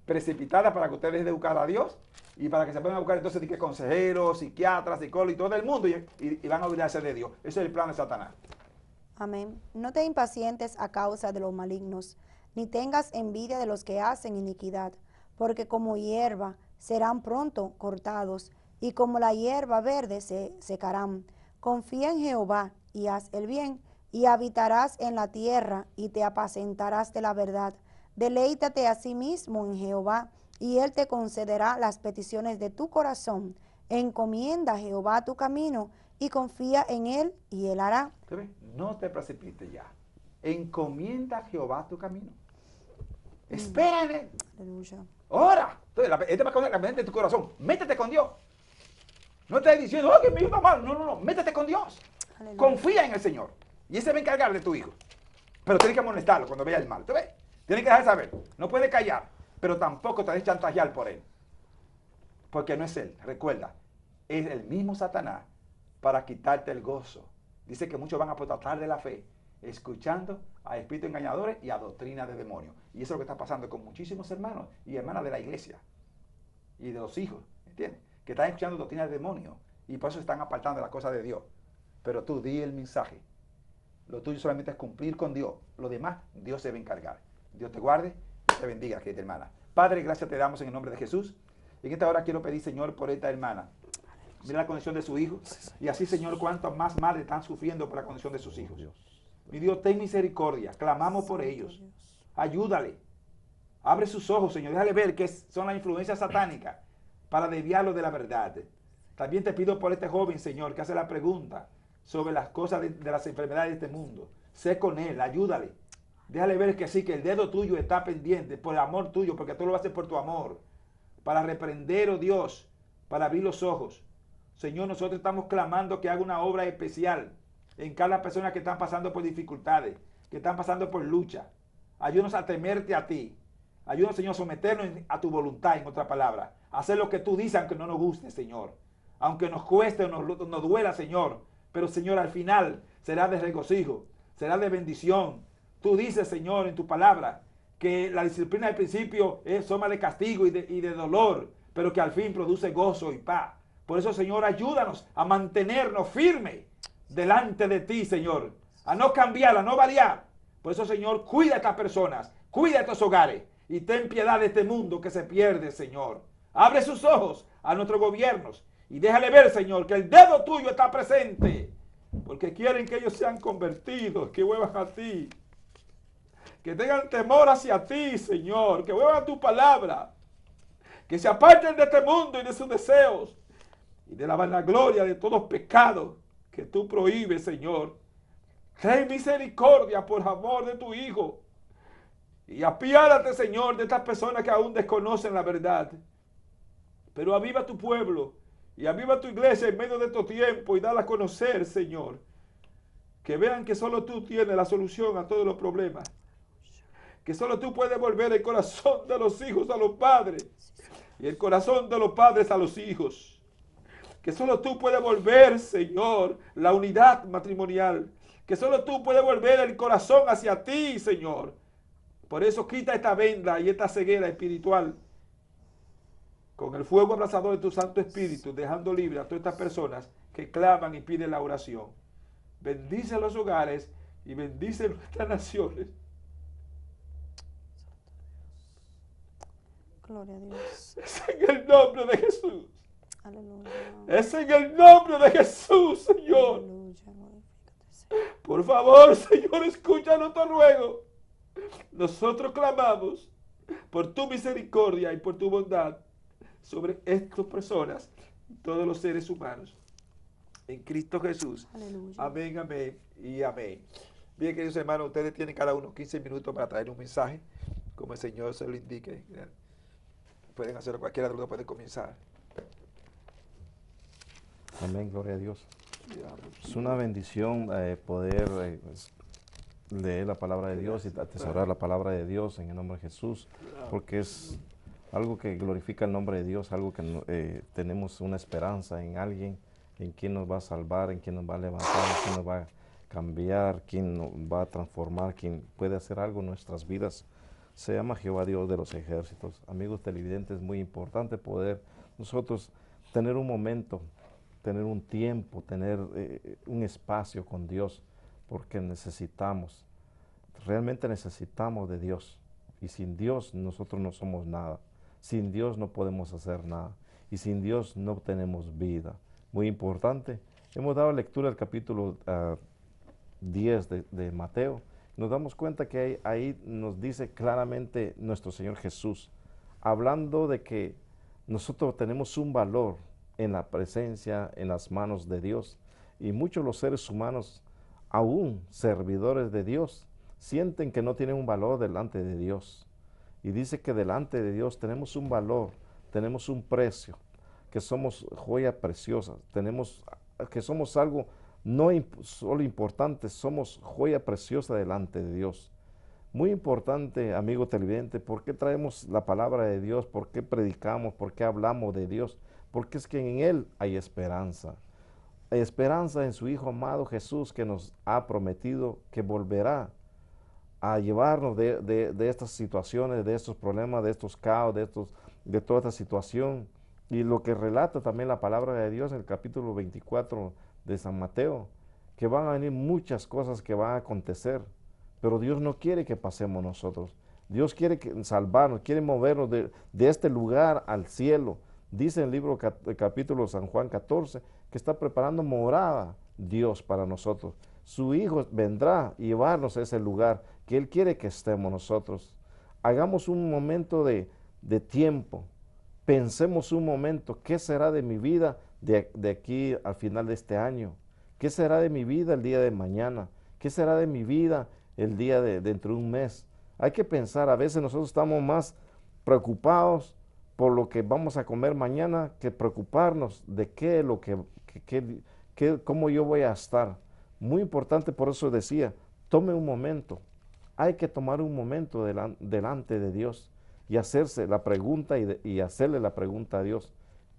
precipitada para que usted deje de educar a Dios y para que se puedan buscar entonces que consejeros, psiquiatras, psicólogos y todo el mundo y, y, van a olvidarse de Dios. Ese es el plan de Satanás. Amén. No te impacientes a causa de los malignos, ni tengas envidia de los que hacen iniquidad, porque como hierba serán pronto cortados, y como la hierba verde se secarán. Confía en Jehová y haz el bien, y habitarás en la tierra y te apacentarás de la verdad. Deleítate a sí mismo en Jehová y Él te concederá las peticiones de tu corazón. Encomienda a Jehová tu camino y confía en Él y Él hará. No te precipites ya. Encomienda a Jehová tu camino. Ahora. Mm. en Él. este va la mente de tu corazón. Métete con Dios. No estés diciendo, oh, que mi hijo mal. No, no, no. Métete con Dios. Confía en el Señor. Y Él se va a encargar de tu hijo. Pero tienes que molestarlo cuando vea el mal. ¿Te ves? Tienes que dejar saber. No puede callar pero tampoco te dejes chantajear por él. Porque no es él, recuerda, es el mismo Satanás para quitarte el gozo. Dice que muchos van a protestar de la fe, escuchando a espíritus engañadores y a doctrina de demonios. Y eso es lo que está pasando con muchísimos hermanos y hermanas de la iglesia y de los hijos, ¿entiendes? Que están escuchando doctrinas de demonio y por eso están apartando de las cosas de Dios. Pero tú di el mensaje. Lo tuyo solamente es cumplir con Dios. Lo demás, Dios se va a encargar. Dios te guarde te bendiga, querida hermana. Padre, gracias te damos en el nombre de Jesús. En esta hora quiero pedir, Señor, por esta hermana. Mira la condición de su hijo. Y así, Señor, cuántas más madres están sufriendo por la condición de sus hijos. Mi Dios, ten misericordia. Clamamos por ellos. Ayúdale. Abre sus ojos, Señor. Déjale ver qué son las influencias satánicas para desviarlo de la verdad. También te pido por este joven, Señor, que hace la pregunta sobre las cosas de las enfermedades de este mundo. Sé con él, ayúdale. Déjale ver que sí, que el dedo tuyo está pendiente por el amor tuyo, porque tú lo haces por tu amor. Para reprender, oh Dios, para abrir los ojos. Señor, nosotros estamos clamando que haga una obra especial en cada persona que están pasando por dificultades, que están pasando por lucha. Ayúdanos a temerte a ti. Ayúdanos, Señor, a someternos a tu voluntad, en otra palabra. Hacer lo que tú dices, aunque no nos guste, Señor. Aunque nos cueste, o nos duela, Señor. Pero, Señor, al final será de regocijo, será de bendición, Tú dices, Señor, en tu palabra, que la disciplina al principio es soma de castigo y de, dolor, pero que al fin produce gozo y paz. Por eso, Señor, ayúdanos a mantenernos firmes delante de ti, Señor. A no cambiar, a no variar. Por eso, Señor, cuida a estas personas, cuida a estos hogares y ten piedad de este mundo que se pierde, Señor. Abre sus ojos a nuestros gobiernos y déjale ver, Señor, que el dedo tuyo está presente. Porque quieren que ellos sean convertidos, que vuelvan a ti que tengan temor hacia ti, Señor, que vuelvan tu palabra, que se aparten de este mundo y de sus deseos y de la vanagloria de todos los pecados que tú prohíbes, Señor. Ten misericordia por amor de tu Hijo. Y apiárate, Señor, de estas personas que aún desconocen la verdad. Pero aviva tu pueblo y aviva tu iglesia en medio de estos tiempos y dala a conocer, Señor. Que vean que solo tú tienes la solución a todos los problemas que solo tú puedes volver el corazón de los hijos a los padres y el corazón de los padres a los hijos. Que solo tú puedes volver, Señor, la unidad matrimonial. Que solo tú puedes volver el corazón hacia ti, Señor. Por eso quita esta venda y esta ceguera espiritual. Con el fuego abrazador de tu Santo Espíritu, dejando libre a todas estas personas que claman y piden la oración. Bendice los hogares y bendice nuestras naciones Gloria a Dios. Es en el nombre de Jesús. Aleluya. Es en el nombre de Jesús, Señor. Aleluya. Por favor, Señor, escúchanos, te ruego. Nosotros clamamos por tu misericordia y por tu bondad sobre estas personas, todos los seres humanos. En Cristo Jesús. Amén, amén y amén. Bien, queridos hermanos, ustedes tienen cada uno 15 minutos para traer un mensaje, como el Señor se lo indique pueden hacer cualquier adulto puede comenzar. Amén, gloria a Dios. Es una bendición eh, poder eh, leer la palabra de Dios y atesorar la palabra de Dios en el nombre de Jesús, porque es algo que glorifica el nombre de Dios, algo que eh, tenemos una esperanza en alguien, en quien nos va a salvar, en quien nos va a levantar, en quien nos va a cambiar, quien nos va a transformar, quien puede hacer algo en nuestras vidas se llama Jehová Dios de los ejércitos. Amigos televidentes, es muy importante poder nosotros tener un momento, tener un tiempo, tener eh, un espacio con Dios, porque necesitamos, realmente necesitamos de Dios. Y sin Dios nosotros no somos nada. Sin Dios no podemos hacer nada. Y sin Dios no tenemos vida. Muy importante. Hemos dado lectura al capítulo 10 ah, de Mateo nos damos cuenta que ahí, nos dice claramente nuestro Señor Jesús, hablando de que nosotros tenemos un valor en la presencia, en las manos de Dios. Y muchos los seres humanos, aún servidores de Dios, sienten que no tienen un valor delante de Dios. Y dice que delante de Dios tenemos un valor, tenemos un precio, que somos joya preciosa, tenemos, que somos algo no solo importante, somos joya preciosa delante de Dios. Muy importante, amigo televidente, ¿por qué traemos la palabra de Dios? ¿Por qué predicamos? ¿Por qué hablamos de Dios? Porque es que en Él hay esperanza. esperanza en su Hijo amado Jesús que nos ha prometido que volverá a llevarnos de, estas situaciones, de estos problemas, de estos caos, de, estos, de toda esta situación. Y lo que relata también la palabra de Dios en el capítulo 24, de San Mateo, que van a venir muchas cosas que van a acontecer, pero Dios no quiere que pasemos nosotros. Dios quiere que, salvarnos, quiere movernos de, este lugar al cielo. Dice en el libro capítulo San Juan 14 que está preparando morada Dios para nosotros. Su Hijo vendrá y llevarnos a ese lugar que Él quiere que estemos nosotros. Hagamos un momento de, de tiempo, pensemos un momento, ¿qué será de mi vida de, aquí al final de este año? ¿Qué será de mi vida el día de mañana? ¿Qué será de mi vida el día de dentro de un mes? Hay que pensar, a veces nosotros estamos más preocupados por lo que vamos a comer mañana que preocuparnos de qué lo que, cómo yo voy a estar. Muy importante, por eso decía, tome un momento. Hay que tomar un momento delante de Dios y hacerse la pregunta y hacerle la pregunta a Dios.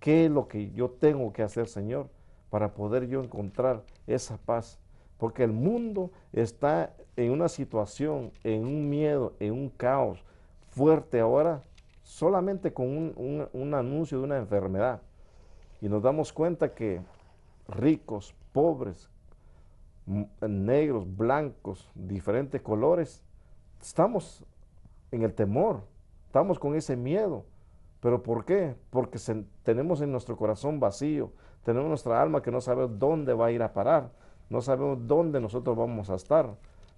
¿Qué es lo que yo tengo que hacer, Señor, para poder yo encontrar esa paz? Porque el mundo está en una situación, en un miedo, en un caos fuerte ahora, solamente con un, anuncio de una enfermedad. Y nos damos cuenta que ricos, pobres, negros, blancos, diferentes colores, estamos en el temor, estamos con ese miedo ¿Pero por qué? Porque tenemos en nuestro corazón vacío, tenemos nuestra alma que no sabe dónde va a ir a parar, no sabemos dónde nosotros vamos a estar.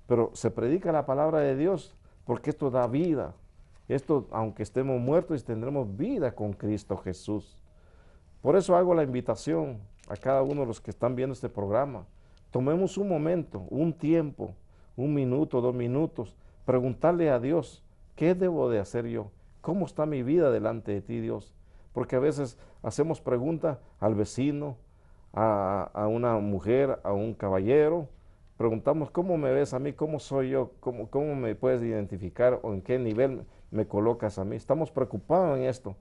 Pero se predica la palabra de Dios porque esto da vida. Esto, aunque estemos muertos, tendremos vida con Cristo Jesús. Por eso hago la invitación a cada uno de los que están viendo este programa. Tomemos un momento, un tiempo, un minuto, dos minutos, preguntarle a Dios, ¿qué debo de hacer yo? ¿Cómo está mi vida delante de ti, Dios? Porque a veces hacemos preguntas al vecino, a, una mujer, a un caballero. Preguntamos, ¿cómo me ves a mí? ¿Cómo soy yo? ¿Cómo, me puedes identificar? ¿O en qué nivel me colocas a mí? Estamos preocupados en esto.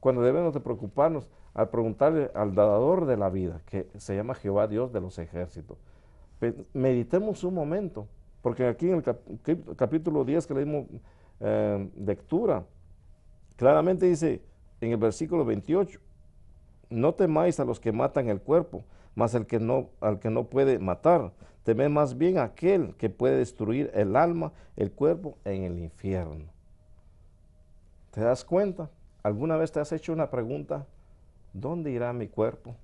Cuando debemos de preocuparnos al preguntarle al dador de la vida, que se llama Jehová Dios de los ejércitos. Meditemos un momento, porque aquí en el capítulo 10 que le dimos eh, lectura, Claramente dice en el versículo 28, no temáis a los que matan el cuerpo, mas que no, al que no puede matar. teme más bien a aquel que puede destruir el alma, el cuerpo en el infierno. ¿Te das cuenta? ¿Alguna vez te has hecho una pregunta? ¿Dónde irá mi cuerpo?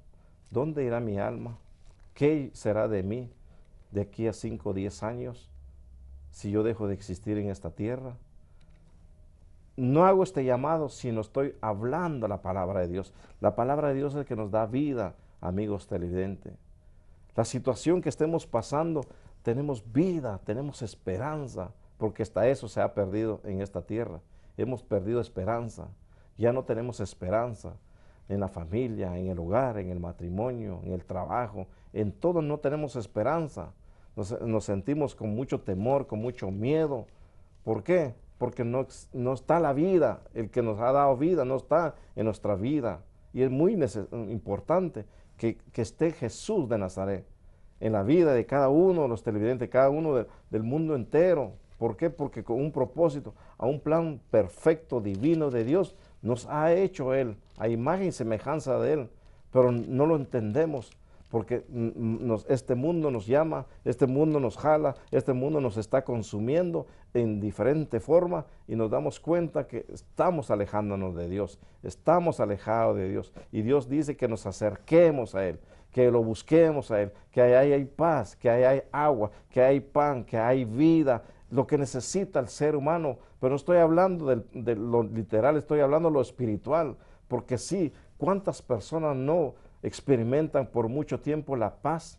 ¿Dónde irá mi alma? ¿Qué será de mí de aquí a 5 o 10 años si yo dejo de existir en esta tierra? no hago este llamado si no estoy hablando la palabra de Dios. La palabra de Dios es el que nos da vida, amigos televidentes. La situación que estemos pasando, tenemos vida, tenemos esperanza, porque hasta eso se ha perdido en esta tierra. Hemos perdido esperanza, ya no tenemos esperanza en la familia, en el hogar, en el matrimonio, en el trabajo, en todo no tenemos esperanza. Nos, nos sentimos con mucho temor, con mucho miedo. ¿Por qué? porque no, no, está la vida, el que nos ha dado vida no está en nuestra vida. Y es muy importante que, esté Jesús de Nazaret en la vida de cada uno de los televidentes, cada uno del mundo entero. ¿Por qué? Porque con un propósito, a un plan perfecto, divino de Dios, nos ha hecho Él, a imagen y semejanza de Él, pero no lo entendemos porque este mundo nos llama, este mundo nos jala, este mundo nos está consumiendo, en diferente forma y nos damos cuenta que estamos alejándonos de Dios, estamos alejados de Dios y Dios dice que nos acerquemos a Él, que lo busquemos a Él, que ahí hay paz, que ahí hay agua, que hay pan, que hay vida, lo que necesita el ser humano, pero no estoy hablando de, lo literal, estoy hablando de lo espiritual, porque sí, ¿cuántas personas no experimentan por mucho tiempo la paz?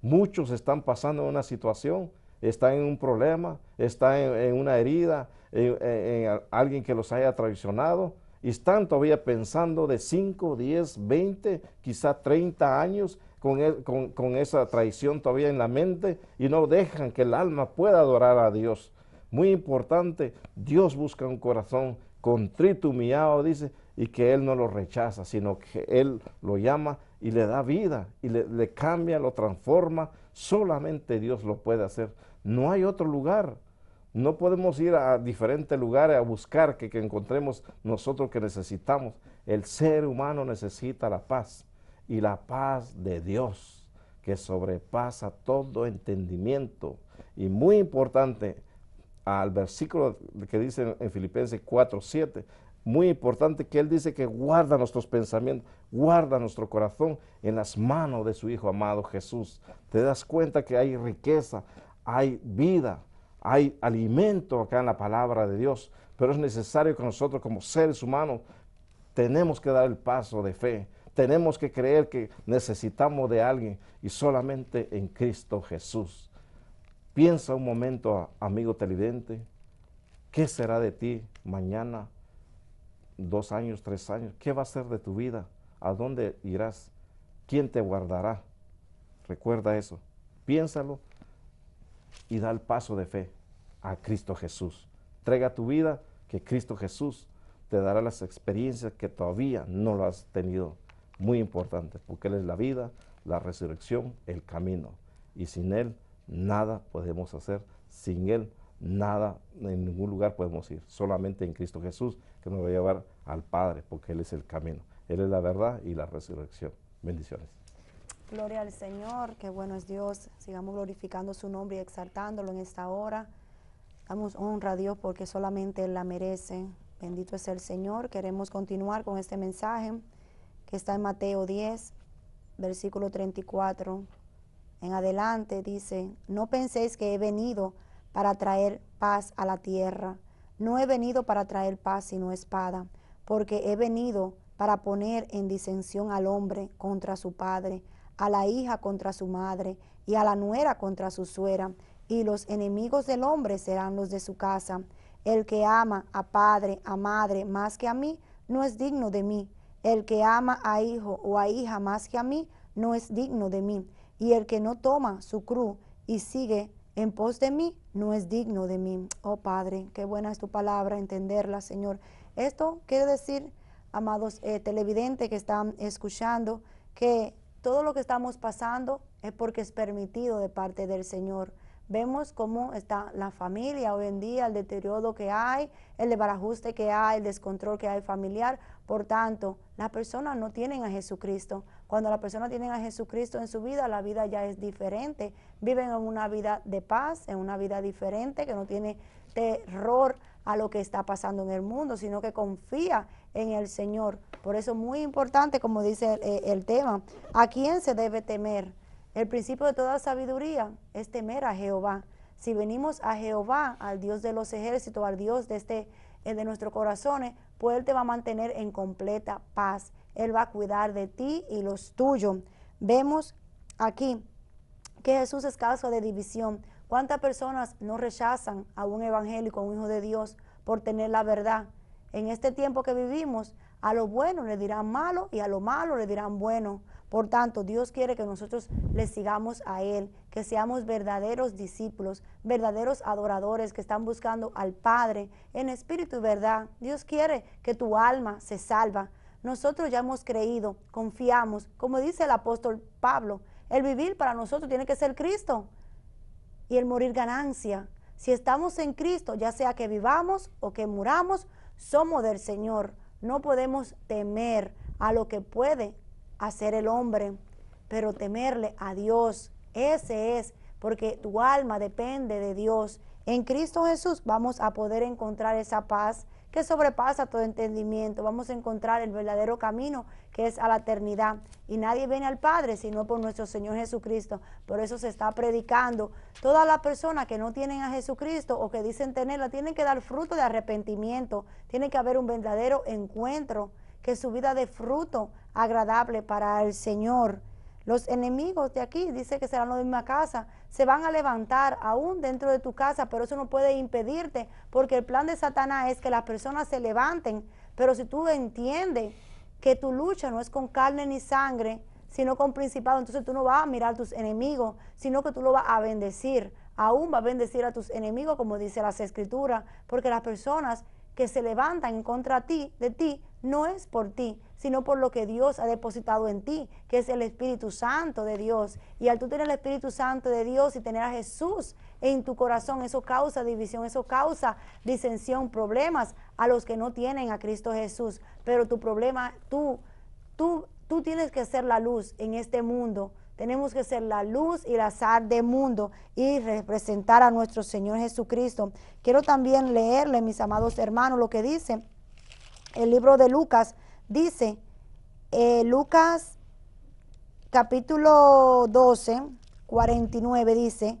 Muchos están pasando una situación está en un problema, está en, una herida, en, alguien que los haya traicionado, y están todavía pensando de 5, 10, 20, quizá 30 años e, con, con, esa traición todavía en la mente y no dejan que el alma pueda adorar a Dios. Muy importante, Dios busca un corazón contrito, humillado, dice, y que Él no lo rechaza, sino que Él lo llama y le da vida y le cambia, lo transforma. Solamente Dios lo puede hacer. No hay otro lugar. No podemos ir a diferentes lugares a buscar que, encontremos nosotros que necesitamos. El ser humano necesita la paz y la paz de Dios que sobrepasa todo entendimiento. Y muy importante, al versículo que dice en Filipenses 4.7, muy importante que Él dice que guarda nuestros pensamientos, guarda nuestro corazón en las manos de su Hijo amado Jesús. Te das cuenta que hay riqueza, hay vida, hay alimento acá en la palabra de Dios, pero es necesario que nosotros como seres humanos tenemos que dar el paso de fe, tenemos que creer que necesitamos de alguien y solamente en Cristo Jesús. Piensa un momento, amigo televidente, ¿qué será de ti mañana, dos años, tres años? ¿Qué va a ser de tu vida? ¿A dónde irás? ¿Quién te guardará? Recuerda eso, piénsalo y da el paso de fe a Cristo Jesús. Traiga tu vida que Cristo Jesús te dará las experiencias que todavía no lo has tenido. Muy importante, porque Él es la vida, la resurrección, el camino. Y sin Él nada podemos hacer, sin Él nada, en ningún lugar podemos ir, solamente en Cristo Jesús, que nos va a llevar al Padre, porque Él es el camino, Él es la verdad y la resurrección. Bendiciones. Gloria al Señor, que bueno es Dios. Sigamos glorificando su nombre y exaltándolo en esta hora. Damos honra a Dios porque solamente Él la merece. Bendito es el Señor. Queremos continuar con este mensaje que está en Mateo 10, versículo 34. En adelante dice, no penséis que he venido para traer paz a la tierra. No he venido para traer paz sino espada, porque he venido para poner en disensión al hombre contra su padre a la hija contra su madre, y a la nuera contra su suera, y los enemigos del hombre serán los de su casa. El que ama a padre, a madre más que a mí, no es digno de mí. El que ama a hijo o a hija más que a mí, no es digno de mí. Y el que no toma su cruz y sigue en pos de mí, no es digno de mí. Oh Padre, qué buena es tu palabra, entenderla, Señor. Esto quiere decir, amados eh, televidentes que están escuchando, que todo lo que estamos pasando es porque es permitido de parte del Señor. Vemos cómo está la familia hoy en día, el deterioro que hay, el desbarajuste que hay, el descontrol que hay familiar. Por tanto, las personas no tienen a Jesucristo. Cuando las personas tienen a Jesucristo en su vida, la vida ya es diferente. Viven en una vida de paz, en una vida diferente, que no tiene terror a lo que está pasando en el mundo, sino que confía en el Señor. Por eso muy importante, como dice eh, el, tema, ¿a quién se debe temer? El principio de toda sabiduría es temer a Jehová. Si venimos a Jehová, al Dios de los ejércitos, al Dios de, este, eh, de nuestros corazones, pues Él te va a mantener en completa paz. Él va a cuidar de ti y los tuyos. Vemos aquí que Jesús es causa de división. ¿Cuántas personas no rechazan a un evangélico, a un hijo de Dios, por tener la verdad? En este tiempo que vivimos, a lo bueno le dirán malo y a lo malo le dirán bueno. Por tanto, Dios quiere que nosotros le sigamos a Él, que seamos verdaderos discípulos, verdaderos adoradores que están buscando al Padre en espíritu y verdad. Dios quiere que tu alma se salva. Nosotros ya hemos creído, confiamos, como dice el apóstol Pablo, el vivir para nosotros tiene que ser Cristo y el morir ganancia. Si estamos en Cristo, ya sea que vivamos o que muramos, somos del Señor. No podemos temer a lo que puede hacer el hombre, pero temerle a Dios. Ese es, porque tu alma depende de Dios. En Cristo Jesús vamos a poder encontrar esa paz que sobrepasa todo entendimiento. Vamos a encontrar el verdadero camino que es a la eternidad. Y nadie viene al Padre sino por nuestro Señor Jesucristo. Por eso se está predicando. Todas las personas que no tienen a Jesucristo o que dicen tenerla, tienen que dar fruto de arrepentimiento. Tiene que haber un verdadero encuentro, que su vida dé fruto agradable para el Señor. Los enemigos de aquí, dice que serán la misma casa, se van a levantar aún dentro de tu casa, pero eso no puede impedirte, porque el plan de Satanás es que las personas se levanten, pero si tú entiendes que tu lucha no es con carne ni sangre, sino con principado, entonces tú no vas a mirar a tus enemigos, sino que tú lo vas a bendecir, aún vas a bendecir a tus enemigos, como dice las escrituras, porque las personas que se levantan en contra ti, de ti, no es por ti, sino por lo que Dios ha depositado en ti, que es el Espíritu Santo de Dios. Y al tú tener el Espíritu Santo de Dios y tener a Jesús en tu corazón, eso causa división, eso causa disensión, problemas a los que no tienen a Cristo Jesús. Pero tu problema, tú, tú, tú tienes que ser la luz en este mundo. Tenemos que ser la luz y la sal del mundo y representar a nuestro Señor Jesucristo. Quiero también leerle, mis amados hermanos, lo que dice el libro de Lucas Dice eh, Lucas capítulo 12, 49, dice,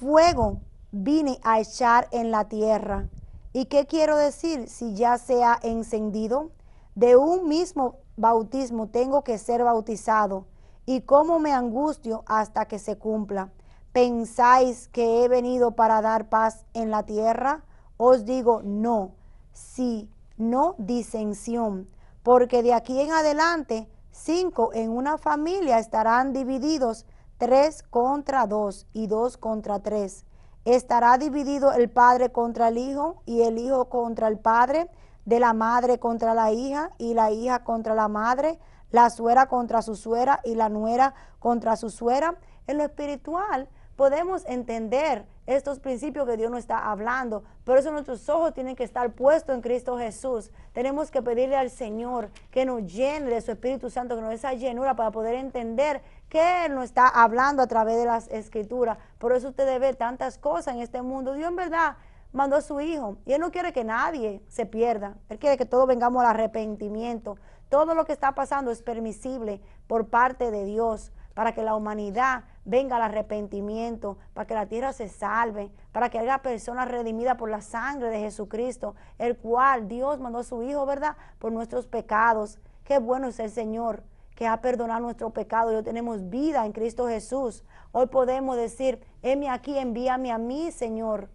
fuego vine a echar en la tierra. ¿Y qué quiero decir? Si ya se ha encendido, de un mismo bautismo tengo que ser bautizado. ¿Y cómo me angustio hasta que se cumpla? ¿Pensáis que he venido para dar paz en la tierra? Os digo, no, sí, no disensión porque de aquí en adelante cinco en una familia estarán divididos tres contra dos y dos contra tres. Estará dividido el padre contra el hijo y el hijo contra el padre, de la madre contra la hija y la hija contra la madre, la suera contra su suera y la nuera contra su suera. En lo espiritual podemos entender estos principios que Dios nos está hablando. Por eso nuestros ojos tienen que estar puestos en Cristo Jesús. Tenemos que pedirle al Señor que nos llene de su Espíritu Santo, que nos dé esa llenura para poder entender que Él nos está hablando a través de las Escrituras. Por eso usted debe tantas cosas en este mundo. Dios en verdad mandó a su Hijo y Él no quiere que nadie se pierda. Él quiere que todos vengamos al arrepentimiento. Todo lo que está pasando es permisible por parte de Dios para que la humanidad venga el arrepentimiento, para que la tierra se salve, para que haya personas redimidas por la sangre de Jesucristo, el cual Dios mandó a su Hijo, ¿verdad? Por nuestros pecados. Qué bueno es el Señor que ha perdonado nuestro pecado. yo tenemos vida en Cristo Jesús. Hoy podemos decir, heme aquí, envíame a mí, Señor.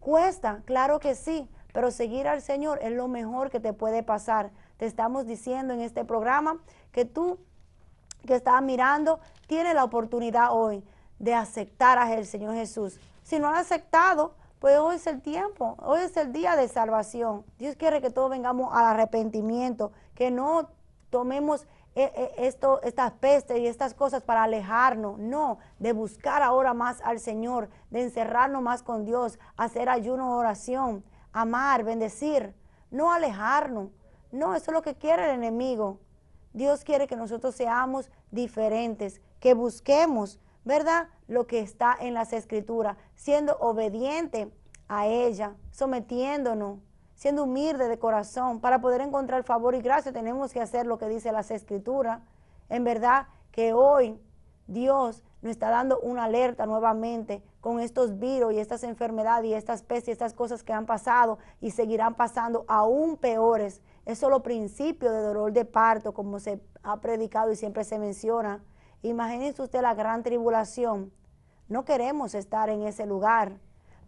Cuesta, claro que sí, pero seguir al Señor es lo mejor que te puede pasar. Te estamos diciendo en este programa que tú que está mirando, tiene la oportunidad hoy de aceptar al Señor Jesús. Si no lo ha aceptado, pues hoy es el tiempo, hoy es el día de salvación. Dios quiere que todos vengamos al arrepentimiento, que no tomemos eh, eh, estas pestes y estas cosas para alejarnos, no, de buscar ahora más al Señor, de encerrarnos más con Dios, hacer ayuno, oración, amar, bendecir, no alejarnos. No, eso es lo que quiere el enemigo, Dios quiere que nosotros seamos diferentes, que busquemos, ¿verdad? Lo que está en las escrituras, siendo obediente a ella, sometiéndonos, siendo humilde de corazón. Para poder encontrar favor y gracia tenemos que hacer lo que dice las escrituras. En verdad que hoy Dios nos está dando una alerta nuevamente con estos virus y estas enfermedades y estas y estas cosas que han pasado y seguirán pasando aún peores es solo principio de dolor de parto, como se ha predicado y siempre se menciona. Imagínense usted la gran tribulación. No queremos estar en ese lugar.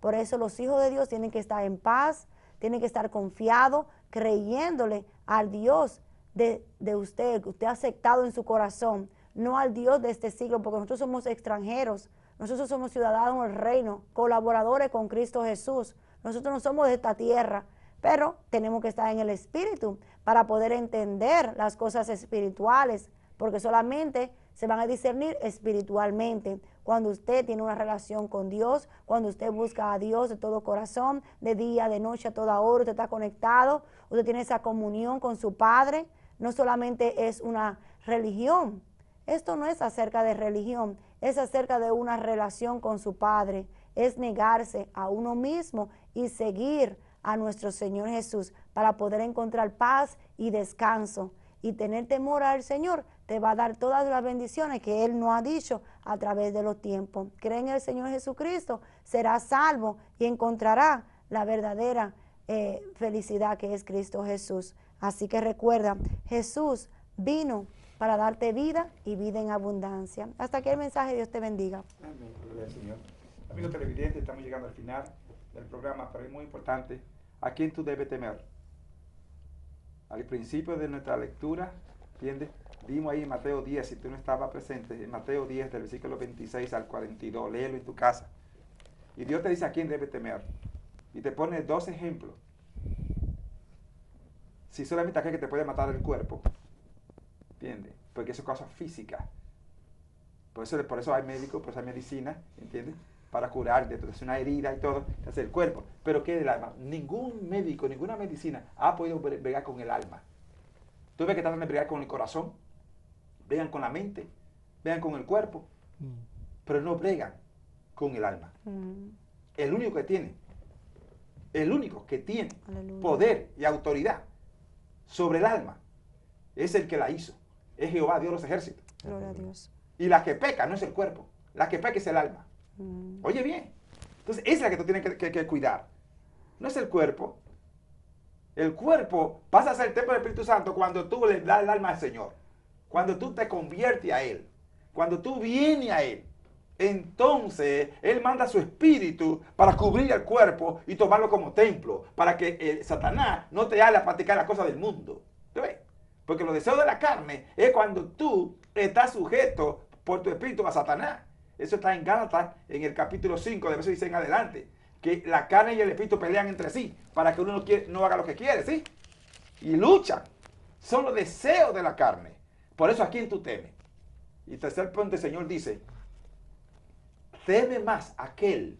Por eso los hijos de Dios tienen que estar en paz, tienen que estar confiados, creyéndole al Dios de, de usted, que usted ha aceptado en su corazón, no al Dios de este siglo, porque nosotros somos extranjeros, nosotros somos ciudadanos del reino, colaboradores con Cristo Jesús, nosotros no somos de esta tierra, pero tenemos que estar en el espíritu para poder entender las cosas espirituales, porque solamente se van a discernir espiritualmente. Cuando usted tiene una relación con Dios, cuando usted busca a Dios de todo corazón, de día, de noche, a toda hora, usted está conectado, usted tiene esa comunión con su Padre, no solamente es una religión. Esto no es acerca de religión, es acerca de una relación con su Padre. Es negarse a uno mismo y seguir a nuestro Señor Jesús para poder encontrar paz y descanso. Y tener temor al Señor te va a dar todas las bendiciones que Él nos ha dicho a través de los tiempos. Cree en el Señor Jesucristo, será salvo y encontrará la verdadera eh, felicidad que es Cristo Jesús. Así que recuerda, Jesús vino para darte vida y vida en abundancia. Hasta aquí el mensaje, Dios te bendiga. Amén, gloria Señor. Amigos televidentes, estamos llegando al final del programa, pero es muy importante ¿A quién tú debes temer? Al principio de nuestra lectura, ¿entiendes? Vimos ahí en Mateo 10, si tú no estabas presente, en Mateo 10, del versículo 26 al 42, léelo en tu casa. Y Dios te dice a quién debes temer. Y te pone dos ejemplos. Si solamente aquel que te puede matar el cuerpo, ¿entiendes? Porque eso es cosa física. Por eso, por eso hay médicos, por eso hay medicina, ¿entiendes? para curar, de una herida y todo, que el cuerpo. Pero ¿qué es el alma? Ningún médico, ninguna medicina ha podido bregar con el alma. Tú ves que tratan de bregar con el corazón, vean con la mente, vean con el cuerpo, mm. pero no bregan con el alma. Mm. El único que tiene, el único que tiene poder y autoridad sobre el alma es el que la hizo. Es Jehová, Dios los ejércitos. Gloria a Dios. Y la que peca no es el cuerpo, la que peca es el alma. Oye bien. Entonces, esa es la que tú tienes que, cuidar. No es el cuerpo. El cuerpo pasa a ser el templo del Espíritu Santo cuando tú le das el alma al Señor. Cuando tú te conviertes a Él. Cuando tú vienes a Él. Entonces Él manda su espíritu para cubrir el cuerpo y tomarlo como templo, para que eh, Satanás no te haga practicar las cosas del mundo. Porque los deseos de la carne es cuando tú estás sujeto por tu espíritu a Satanás. Eso está en Gálatas, en el capítulo 5, de eso dice en adelante, que la carne y el espíritu pelean entre sí para que uno no, haga lo que quiere, ¿sí? Y luchan. Son los deseos de la carne. Por eso aquí en tú teme. Y tercer punto, el Señor dice, teme más aquel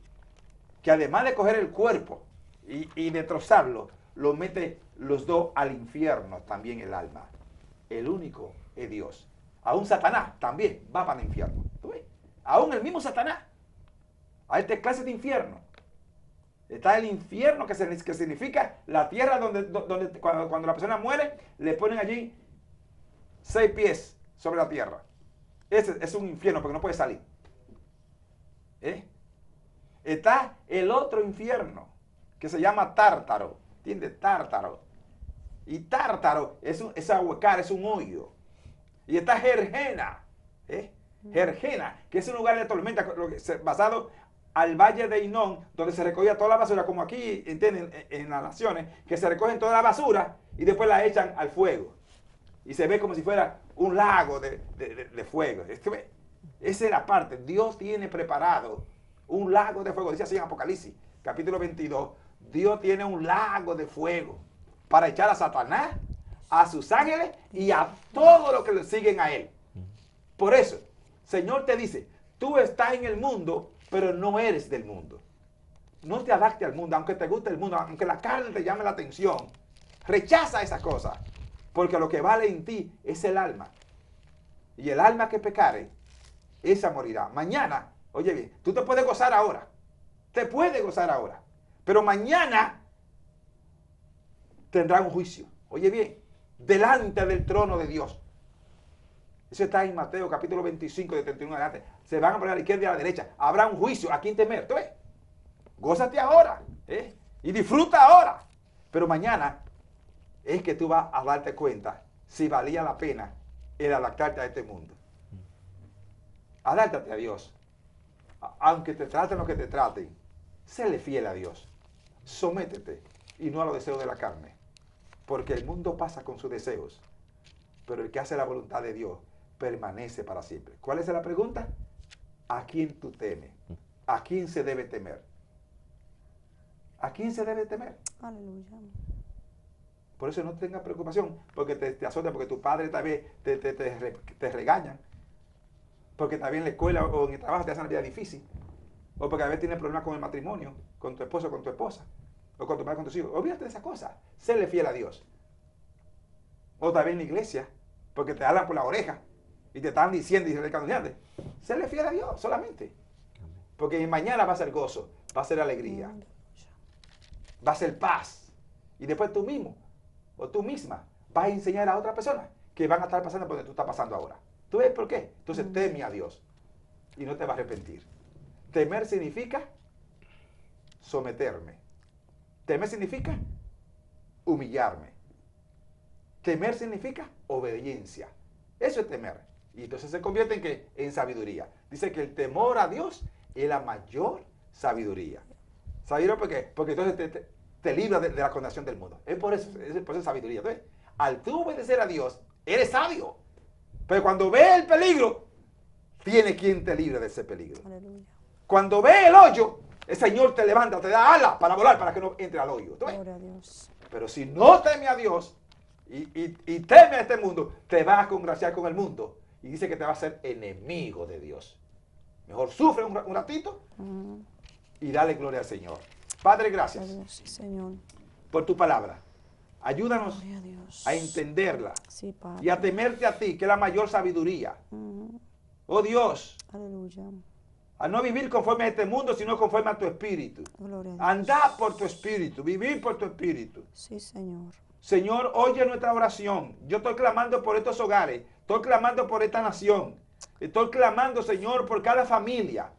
que además de coger el cuerpo y, y destrozarlo, lo mete los dos al infierno, también el alma. El único es Dios. Aún Satanás también va para el infierno. ¿Tú ves? aún el mismo Satanás. A esta clase de infierno. Está el infierno, que, se, que significa la tierra donde, donde cuando, la persona muere, le ponen allí seis pies sobre la tierra. Ese es un infierno porque no puede salir. ¿Eh? Está el otro infierno, que se llama tártaro. ¿Entiendes? Tártaro. Y tártaro es, un, es es un hoyo. Y está Gergena. ¿eh? Gergena, que es un lugar de tormenta basado al valle de Inón, donde se recogía toda la basura, como aquí entienden en las naciones, que se recogen toda la basura y después la echan al fuego. Y se ve como si fuera un lago de, fuego. Es esa es la parte. Dios tiene preparado un lago de fuego. Dice así en Apocalipsis, capítulo 22. Dios tiene un lago de fuego para echar a Satanás, a sus ángeles y a todos los que le siguen a él. Por eso, Señor te dice, tú estás en el mundo, pero no eres del mundo. No te adapte al mundo, aunque te guste el mundo, aunque la carne te llame la atención. Rechaza esa cosa, porque lo que vale en ti es el alma. Y el alma que pecare, esa morirá. Mañana, oye bien, tú te puedes gozar ahora. Te puedes gozar ahora. Pero mañana tendrá un juicio. Oye bien, delante del trono de Dios. Eso está en Mateo capítulo 25 de 31 adelante. Se van a poner a la izquierda y a la derecha. Habrá un juicio. ¿A quién temer? ¿Tú ves? Gózate ahora. ¿eh? Y disfruta ahora. Pero mañana es que tú vas a darte cuenta si valía la pena el adaptarte a este mundo. Adártate a Dios. Aunque te traten lo que te traten, séle fiel a Dios. Sométete y no a los deseos de la carne. Porque el mundo pasa con sus deseos. Pero el que hace la voluntad de Dios permanece para siempre. ¿Cuál es la pregunta? ¿A quién tú temes? ¿A quién se debe temer? ¿A quién se debe temer? Aleluya. Por eso no tengas preocupación, porque te, azota, porque tu padre tal vez te, te, regaña, porque también en la escuela o en el trabajo te hacen la vida difícil, o porque a veces tienes problemas con el matrimonio, con tu esposo, con tu esposa, o con tu padre, con tus hijos. Olvídate de esas cosas, séle fiel a Dios. O también en la iglesia, porque te hablan por la oreja, y te están diciendo y se le se le fiel a Dios solamente. Porque mañana va a ser gozo, va a ser alegría, va a ser paz. Y después tú mismo o tú misma vas a enseñar a otras personas que van a estar pasando porque tú estás pasando ahora. ¿Tú ves por qué? Entonces teme a Dios y no te vas a arrepentir. Temer significa someterme. Temer significa humillarme. Temer significa obediencia. Eso es temer. Y entonces se convierte en qué? En sabiduría. Dice que el temor a Dios es la mayor sabiduría. ¿Sabiduría por qué? Porque entonces te, te, libra de, la condenación del mundo. Es por eso, es por eso sabiduría. Entonces, al tú obedecer a Dios, eres sabio. Pero cuando ve el peligro, tiene quien te libre de ese peligro. Aleluya. Cuando ve el hoyo, el Señor te levanta, te da alas para volar, para que no entre al hoyo. Pero si no teme a Dios y, y, y teme a este mundo, te vas a congraciar con el mundo y dice que te va a ser enemigo de Dios. Mejor sufre un, ratito y dale gloria al Señor. Padre, gracias. Señor. Por tu palabra. Ayúdanos a, entenderla sí, y a temerte a ti, que es la mayor sabiduría. Oh Dios. Aleluya. A no vivir conforme a este mundo, sino conforme a tu espíritu. A por tu espíritu, vivir por tu espíritu. Sí, Señor. Señor, oye nuestra oración. Yo estoy clamando por estos hogares Estoy clamando por esta nación. Estoy clamando, Señor, por cada familia.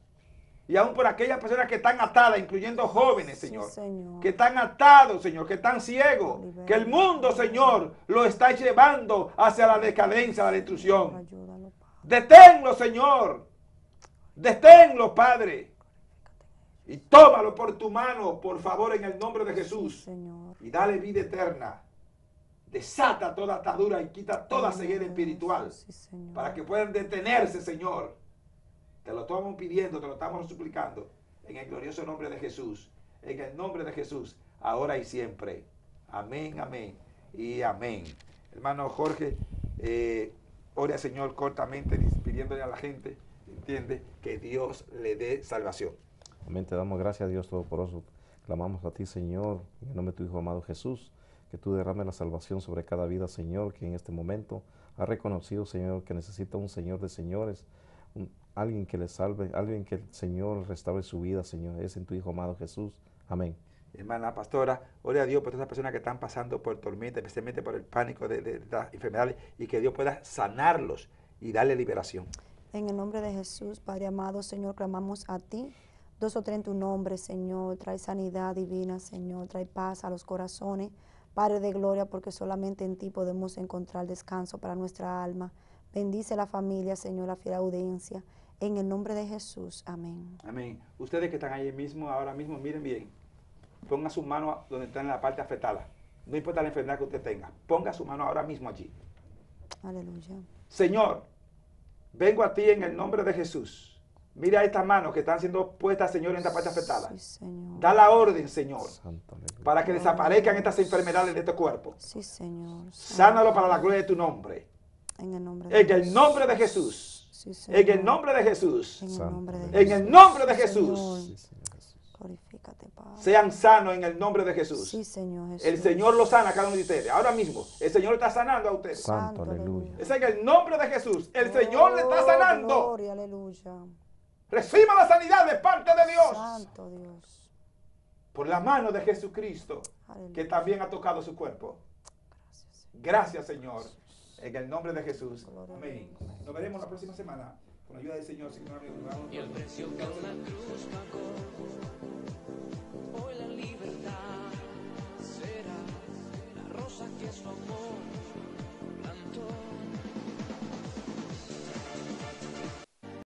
Y aún por aquellas personas que están atadas, incluyendo jóvenes, Señor. Que están atados, Señor, que están ciegos. que el mundo, Señor, lo está llevando hacia la decadencia, la destrucción. Deténlo, Señor. Deténlo, Padre. Y tómalo por tu mano, por favor, en el nombre de Jesús. señor. Y dale vida eterna. Desata toda atadura y quita toda ceguera espiritual. para que puedan detenerse, Señor. Te lo estamos pidiendo, te lo estamos suplicando. En el glorioso nombre de Jesús. En el nombre de Jesús. Ahora y siempre. Amén, amén y amén. Hermano Jorge, eh, ore Señor cortamente, pidiéndole a la gente, entiende, que Dios le dé salvación. Amén. Te damos gracias, a Dios Todopoderoso. Clamamos a ti, Señor, en el nombre de tu Hijo amado Jesús que tú derrames la salvación sobre cada vida, Señor, que en este momento ha reconocido, Señor, que necesita un Señor de señores, alguien que le salve, alguien que el Señor restaure su vida, Señor. Es en tu Hijo amado Jesús. Amén. Hermana pastora, ore a Dios por todas esas personas que están pasando por tormenta, especialmente por el pánico de, de las enfermedades, y que Dios pueda sanarlos y darle liberación. En el nombre de Jesús, Padre amado, Señor, clamamos a ti. Dos o tres en tu nombre, Señor. Trae sanidad divina, Señor. Trae paz a los corazones Padre de gloria, porque solamente en ti podemos encontrar descanso para nuestra alma. Bendice la familia, Señor, la fiel audiencia. En el nombre de Jesús. Amén. Amén. Ustedes que están ahí mismo, ahora mismo, miren bien. Ponga su mano donde está en la parte afectada. No importa la enfermedad que usted tenga. Ponga su mano ahora mismo allí. Aleluya. Señor, vengo a ti en el nombre de Jesús Mira estas manos que están siendo puestas, Señor, en esta parte afectada. Da la orden, Señor, para que desaparezcan estas enfermedades de este cuerpo. Sí, Señor. Sánalo para la gloria de tu nombre. En el nombre de, Jesús. en el nombre de Jesús. En el nombre de Jesús. Sean sanos en el nombre de Jesús. Señor El Señor lo sana cada uno Ahora mismo, el Señor está sanando a ustedes. Es en el nombre de Jesús. El oh, Señor le está sanando. Gloria, aleluya. Reciba la sanidad de parte de Dios. Por la mano de Jesucristo, que también ha tocado su cuerpo. Gracias, Señor. En el nombre de Jesús. Amén. Nos veremos la próxima semana. Con la ayuda del Señor, Señor. Y el precio que cruz hoy la libertad será la rosa que es su amor.